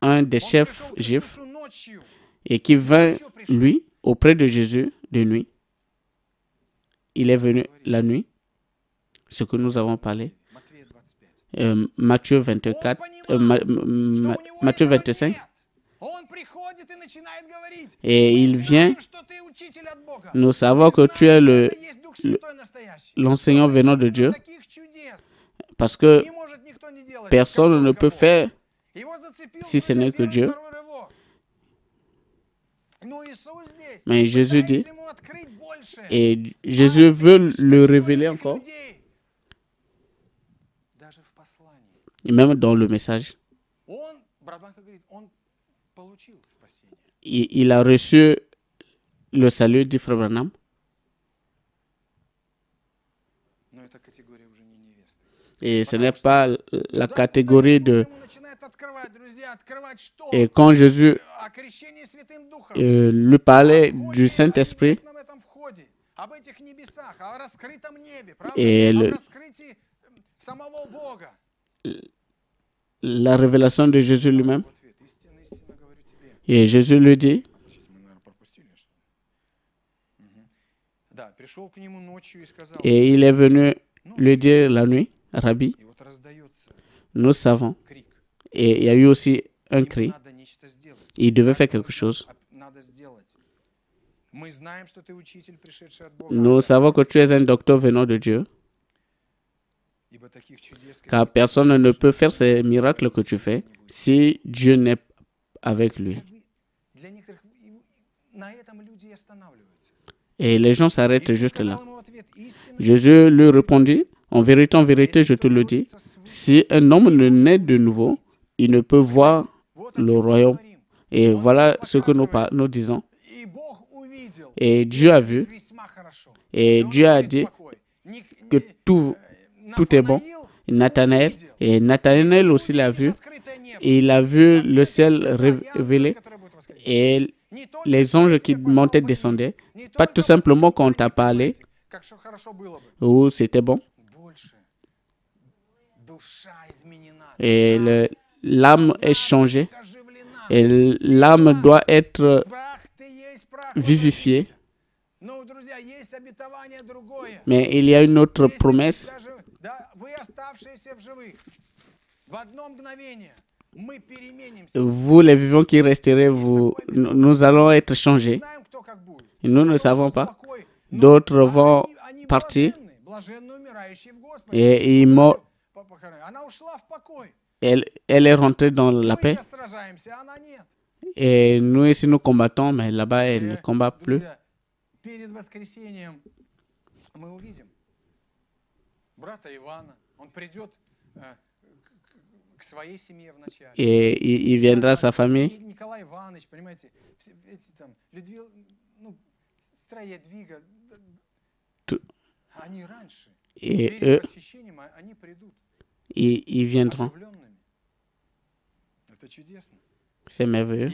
un des chefs juifs et qui vint, lui, auprès de Jésus de nuit. Il est venu la nuit, ce que nous avons parlé. Euh, Matthieu 24, euh, Matthieu 25. Et il vient nous savons que tu es le, l'enseignant venant de Dieu parce que personne ne peut faire si ce n'est que Dieu. Mais Jésus dit, et Jésus veut le révéler encore, et même dans le message. Il, a reçu le salut, du Frère Branham. Et ce n'est pas la catégorie de et quand Jésus euh, lui parlait du Saint-Esprit, et la révélation de Jésus lui-même. Et Jésus le dit, et il est venu lui dire la nuit, Rabbi, nous savons et il y a eu aussi un cri. Il devait faire quelque chose. Nous savons que tu es un docteur venant de Dieu, car personne ne peut faire ces miracles que tu fais si Dieu n'est avec lui. Et les gens s'arrêtent juste là. Jésus lui répondit, en vérité, en vérité, je te le dis, si un homme ne naît de nouveau, il ne peut voir le royaume. Et voilà ce que nous, nous disons. Et Dieu a vu. Et Dieu a dit que tout, euh, tout est bon. Nathanaël. Et Nathanaël aussi l'a vu. il a vu le ciel révélé. Et les anges qui montaient descendaient. Pas tout simplement quand on t'a parlé. Ou oh, c'était bon. Et le, l'âme est changée et l'âme doit être vivifiée. Mais il y a une autre promesse. Vous, les vivants qui resterez, vous, nous allons être changés. Nous ne savons pas. D'autres vont partir et ils meurent elle, est rentrée dans la paix. Et nous ici, nous combattons, mais là-bas, elle ne combat plus. Et il viendra sa famille. Et eux, ils viendront. C'est merveilleux.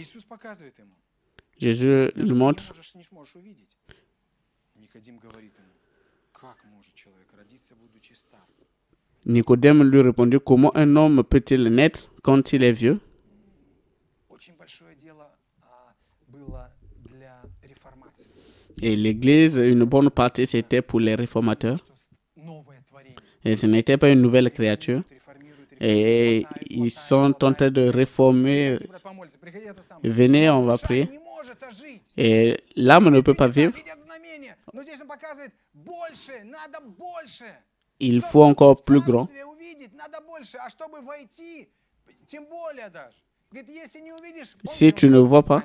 Jésus lui montre. Nicodème lui répondit, comment un homme peut-il naître quand il est vieux Et l'Église, une bonne partie, c'était pour les réformateurs. Et ce n'était pas une nouvelle créature et ils sont tentés de réformer. Venez, on va prier. Et l'âme ne peut pas vivre. Il faut encore plus grand. Si tu ne vois pas,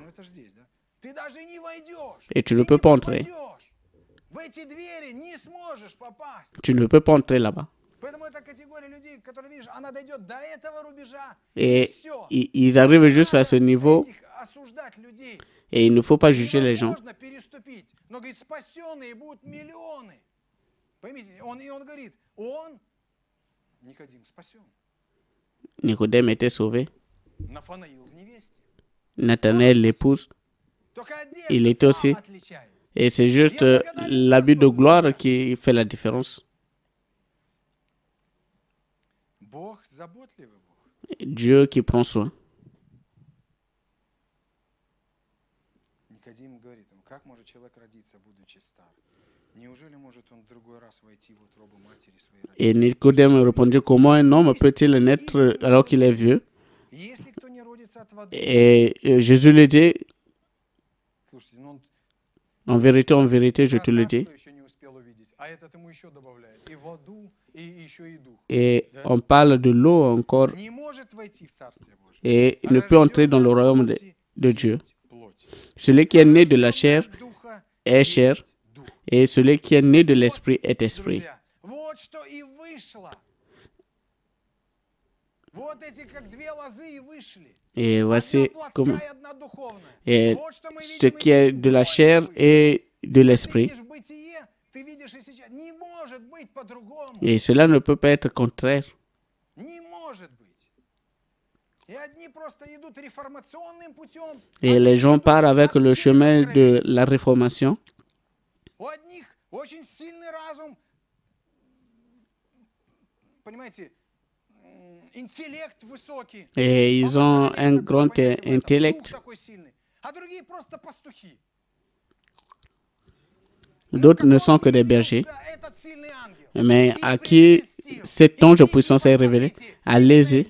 et tu ne peux pas entrer, tu ne peux pas entrer là-bas. Et ils arrivent juste à ce niveau. Et il ne faut pas juger les gens. Nicodème était sauvé. Nathanaël l'épouse. Il était aussi. Et c'est juste euh, l'abus de gloire qui fait la différence. Dieu qui prend soin. Et Nicodème répondit, comment un homme peut-il naître alors qu'il est vieux Et Jésus lui dit, en vérité, en vérité, je te le dis, et on parle de l'eau encore. Et ne peut entrer dans le royaume de, Dieu. Celui qui est né de la chair est chair. Et celui qui est né de l'esprit est esprit. Et voici comment. et ce qui est de la chair et de l'esprit. Et cela ne peut pas être contraire. Et les gens partent avec le chemin de la réformation. Et ils ont un grand intellect. D'autres ne sont que des bergers. Mais à qui cet ange de puissance est révélé Allez-y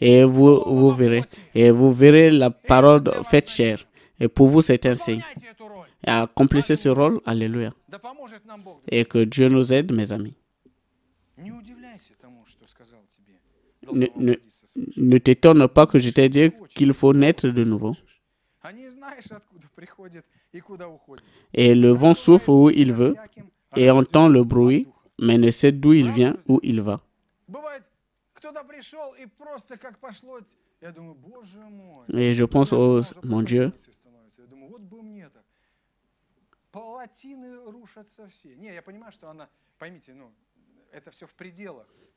et vous, verrez. Et vous verrez la parole faite chère. Et pour vous, c'est un signe. Accomplissez ce rôle. Alléluia. Et que Dieu nous aide, mes amis. Ne, t'étonne pas que je t'ai dit qu'il faut naître de nouveau. Et le vent souffle où il veut et entend le bruit, mais ne sait d'où il vient, où il va. Et je pense, au mon Dieu,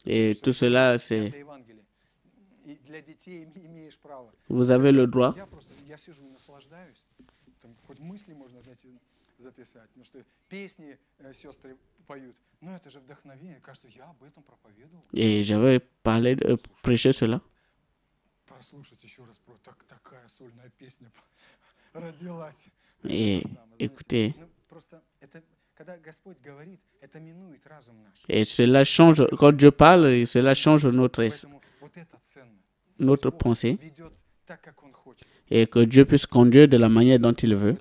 et tout cela, c'est... Vous avez le droit там хоть мысли можно, знаете, записать, потому что песни э, сестры поют. Но это же вдохновение, кажется, я об этом проповедовал. Et j'avais parlé, euh, prêché cela. Прослушать еще раз, про так, такая сольная песня родилась. И, и écoutez. ну, просто это, когда Господь говорит, это минует разум наш. Et cela change, quand Dieu parle, cela change notre, Поэтому вот это ценно. notre pensée. ведет et que Dieu puisse conduire de la manière dont il veut.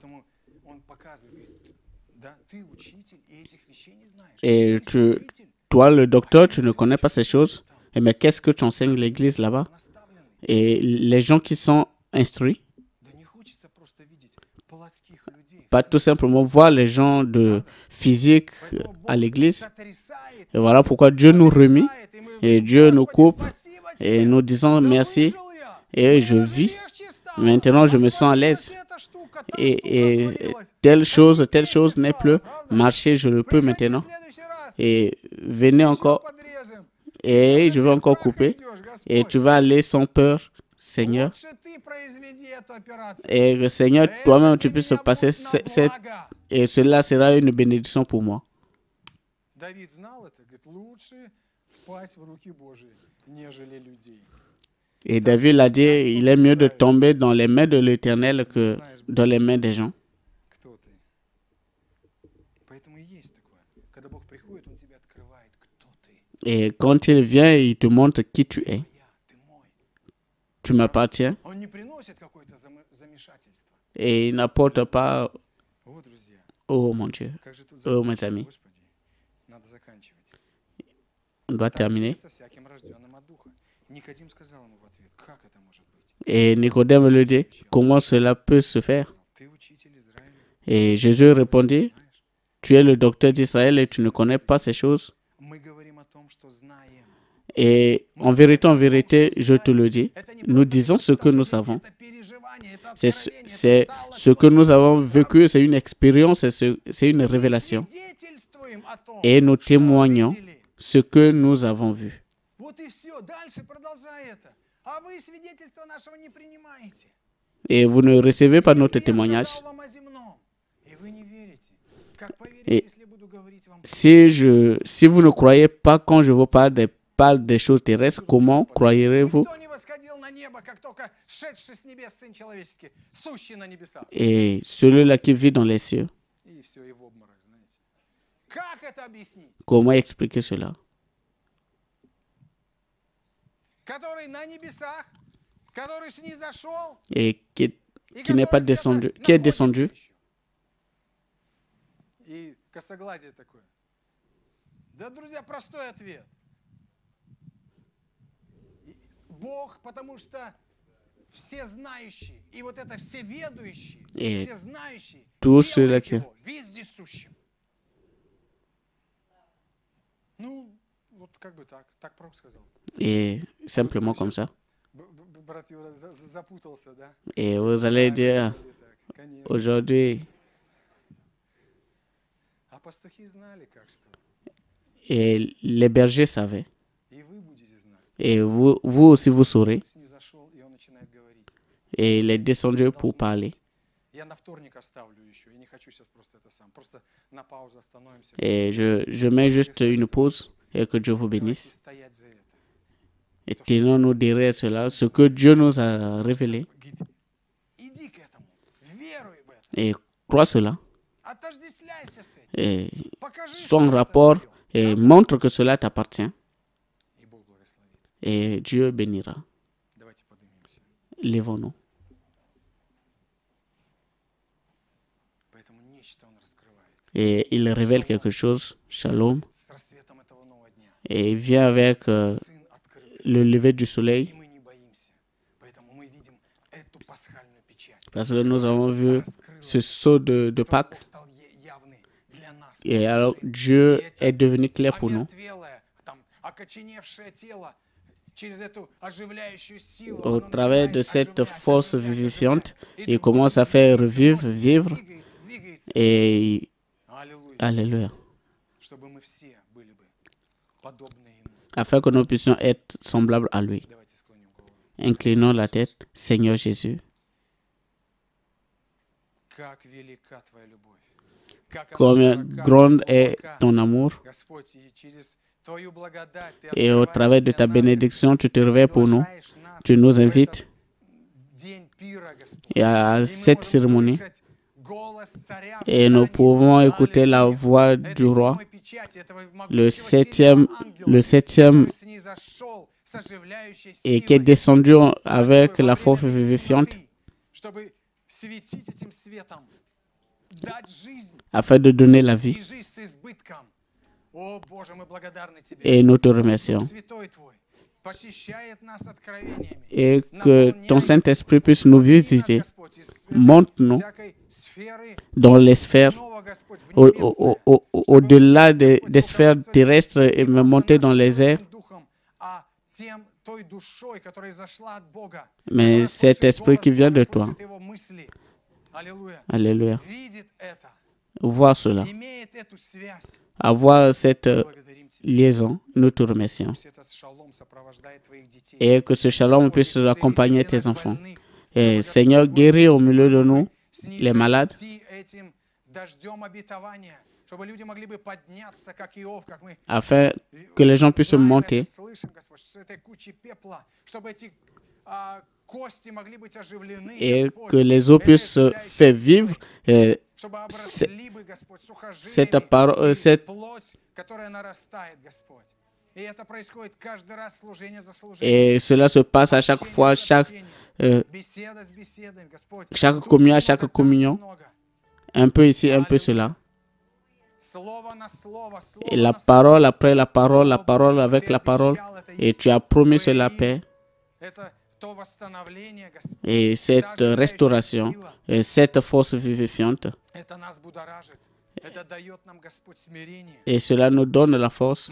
Et tu, toi, le docteur, tu ne connais pas ces choses. Et mais qu'est-ce que tu enseignes l'Église là-bas Et les gens qui sont instruits, pas tout simplement voir les gens de physique à l'Église. Et voilà pourquoi Dieu nous remet et Dieu nous coupe et nous disons merci et je vis. Maintenant, je me sens à l'aise. Et, telle chose, telle chose n'est plus marché, je le peux maintenant. Et venez encore. Et je vais encore couper. Et tu vas aller sans peur, Seigneur. Et Seigneur, toi-même, tu peux se passer cette... Et cela sera une bénédiction pour moi. Et David l'a dit, il est mieux de tomber dans les mains de l'Éternel que dans les mains des gens. Et quand il vient, il te montre qui tu es. Tu m'appartiens. Et il n'apporte pas... Oh mon Dieu. Oh mes amis. On doit terminer. Et Nicodème le dit, comment cela peut se faire Et Jésus répondit, tu es le docteur d'Israël et tu ne connais pas ces choses. Et en vérité, en vérité, je te le dis, nous disons ce que nous savons. C'est ce que nous avons vécu, c'est une expérience, c'est une révélation. Et nous témoignons ce que nous avons vu. Et vous ne recevez pas notre témoignage. Et si, je, si vous ne croyez pas quand je vous parle des, parle des choses terrestres, comment croirez-vous Et celui-là qui vit dans les cieux. Comment expliquer cela который на небесах, который снизошел, et qui, qui n'est pas descendu, qui est descendu. И косоглазие такое. Да, друзья, простой ответ. Бог, потому что все знающие и вот это все ведущий, et все знающий, tout cela qui... вездесущим. Ну, Et simplement comme ça. Et vous allez dire, aujourd'hui, et les bergers savaient. Et vous, vous aussi, vous saurez. Et il est descendu pour parler. Et je mets juste une pause et que Dieu vous bénisse. Et tenons-nous derrière cela, ce que Dieu nous a révélé. Et crois cela. Et son rapport et montre que cela t'appartient. Et Dieu bénira. Lèvons-nous. Et il révèle quelque chose. Shalom et vient avec euh, le lever du soleil. Parce que nous avons vu ce saut de, de Pâques. Et alors Dieu est devenu clair pour nous. Au travers de cette force vivifiante, il commence à faire revivre, vivre. Et. Alléluia afin que nous puissions être semblables à lui. Inclinons la tête, Seigneur Jésus. Combien grande est ton amour. Et au travers de ta bénédiction, tu te réveilles pour nous. Tu nous invites à cette cérémonie. Et nous pouvons écouter la voix du roi. Le septième, le septième et qui est descendu avec la force vivifiante afin de donner la vie. Et nous te remercions. Et que ton Saint-Esprit puisse nous visiter. Monte, nous dans les sphères, au-delà des, sphères terrestres et me monter dans les airs. Mais cet esprit qui vient de toi, Alléluia, voir cela, avoir cette euh, liaison, nous te remercions. Et que ce shalom puisse accompagner tes enfants. Et Seigneur, guéris au milieu de nous les malades. Afin que les gens puissent monter. Et que les eaux puissent faire vivre cette, part cette et cela se passe à chaque fois, chaque, chaque communion, chaque communion. Un peu ici, un peu cela. Et la parole après la parole, la parole avec la parole. Et tu as promis cela, paix. Et cette restauration, et cette force vivifiante, et cela nous donne la force.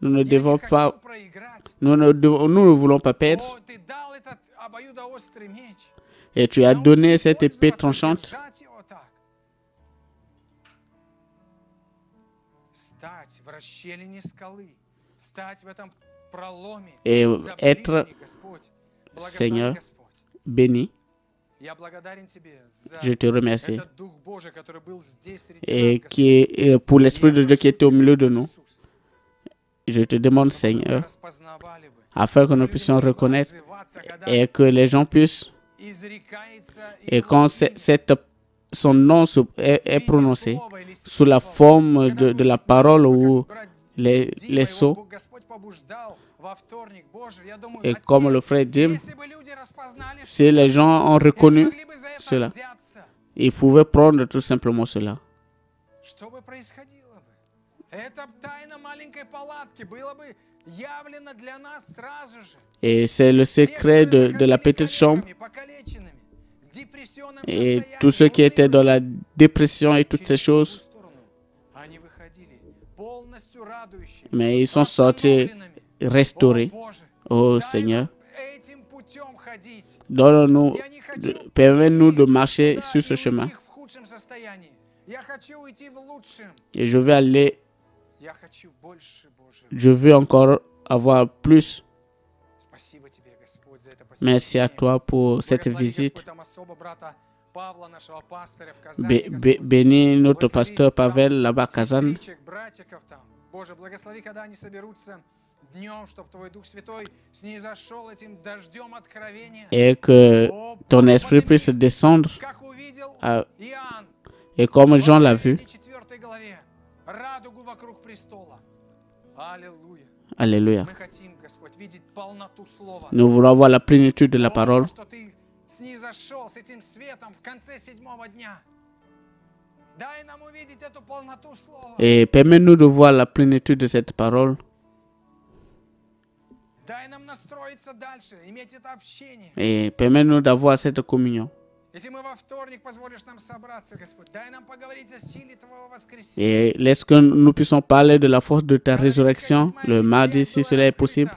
Nous ne devons pas, nous ne, voulons pas perdre. Et tu as donné cette épée tranchante. Et être, Seigneur, béni. Je te remercie. Et qui pour l'Esprit de Dieu qui était au milieu de nous. Je te demande, Seigneur, afin que nous puissions reconnaître et que les gens puissent. Et quand cette, son nom est, prononcé sous la forme de, la parole ou les, les sceaux, et comme le frère Jim, si les gens ont reconnu cela, ils pouvaient prendre tout simplement cela. Et c'est le secret de, la petite chambre. Et tous ceux qui étaient dans la dépression et toutes ces choses. Mais ils sont sortis Restauré, Oh Seigneur, donne-nous, permets-nous de marcher sur ce chemin. Et je veux aller, je veux encore avoir plus. Merci à toi pour cette visite. bénis notre pasteur Pavel là-bas, Kazan. Et que ton esprit puisse descendre Et comme Jean l'a vu, Alléluia. Nous voulons voir la plénitude de la parole. Et permets-nous de voir la plénitude de cette parole. Et permets-nous d'avoir cette communion. Et laisse que nous puissions parler de la force de ta résurrection le mardi si cela est possible.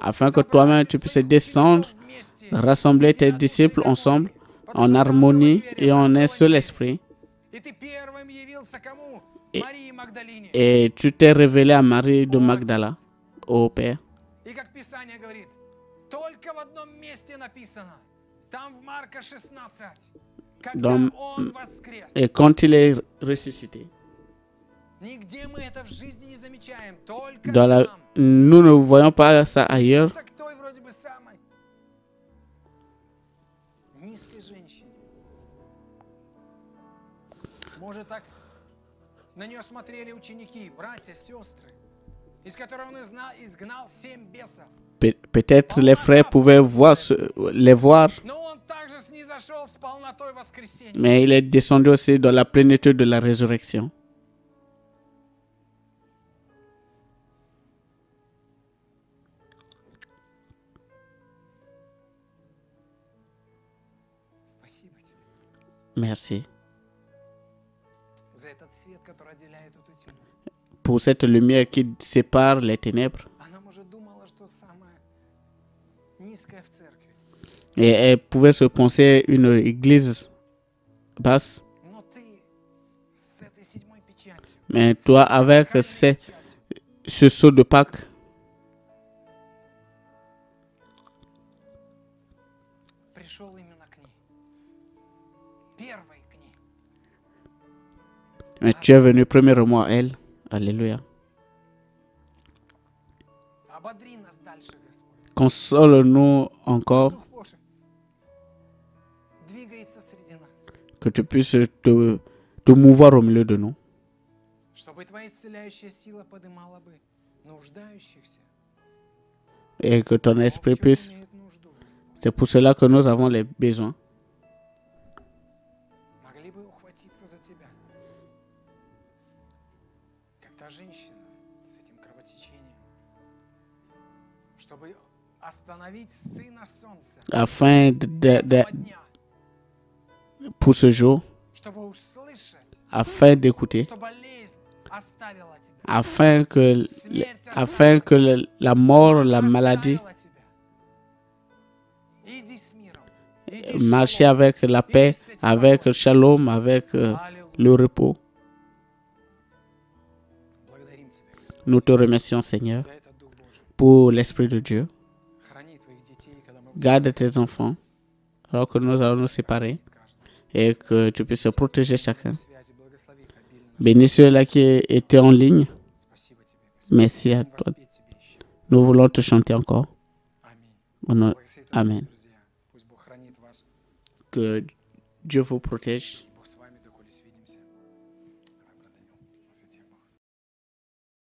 Afin que toi-même tu puisses descendre, rassembler tes disciples ensemble en harmonie et en un seul esprit. Et, et tu t'es révélé à Marie de Magdala. опе. И как Писание говорит, только в одном месте написано, там в Марка 16, когда Dom, Он воскрес. E, quand il est ressuscité. Нигде мы это в жизни не замечаем, только Dans la, там. Nous ne voyons pas ça ailleurs. К той вроде бы самой низкой женщине. Может так на нее смотрели ученики, братья, сестры. Peut-être les frères pouvaient voir les voir, mais il est descendu aussi dans la plénitude de la résurrection. Merci. cette lumière qui sépare les ténèbres. Et elle pouvait se penser une église basse. Mais toi, avec ce saut de Pâques, tu es venu premièrement à elle. Alléluia. Console-nous encore. Que tu puisses te, mouvoir au milieu de nous. Et que ton esprit puisse. C'est pour cela que nous avons les besoins. afin de, pour ce jour, afin d'écouter, afin que, afin que la mort, la maladie, marcher avec la paix, avec le shalom, avec euh, le repos. Nous te remercions, Seigneur, pour l'Esprit de Dieu garde tes enfants alors que nous allons nous séparer et que tu puisses protéger chacun. Bénis ceux-là qui étaient en ligne. Merci à toi. Nous voulons te chanter encore. Amen. Que Dieu vous protège.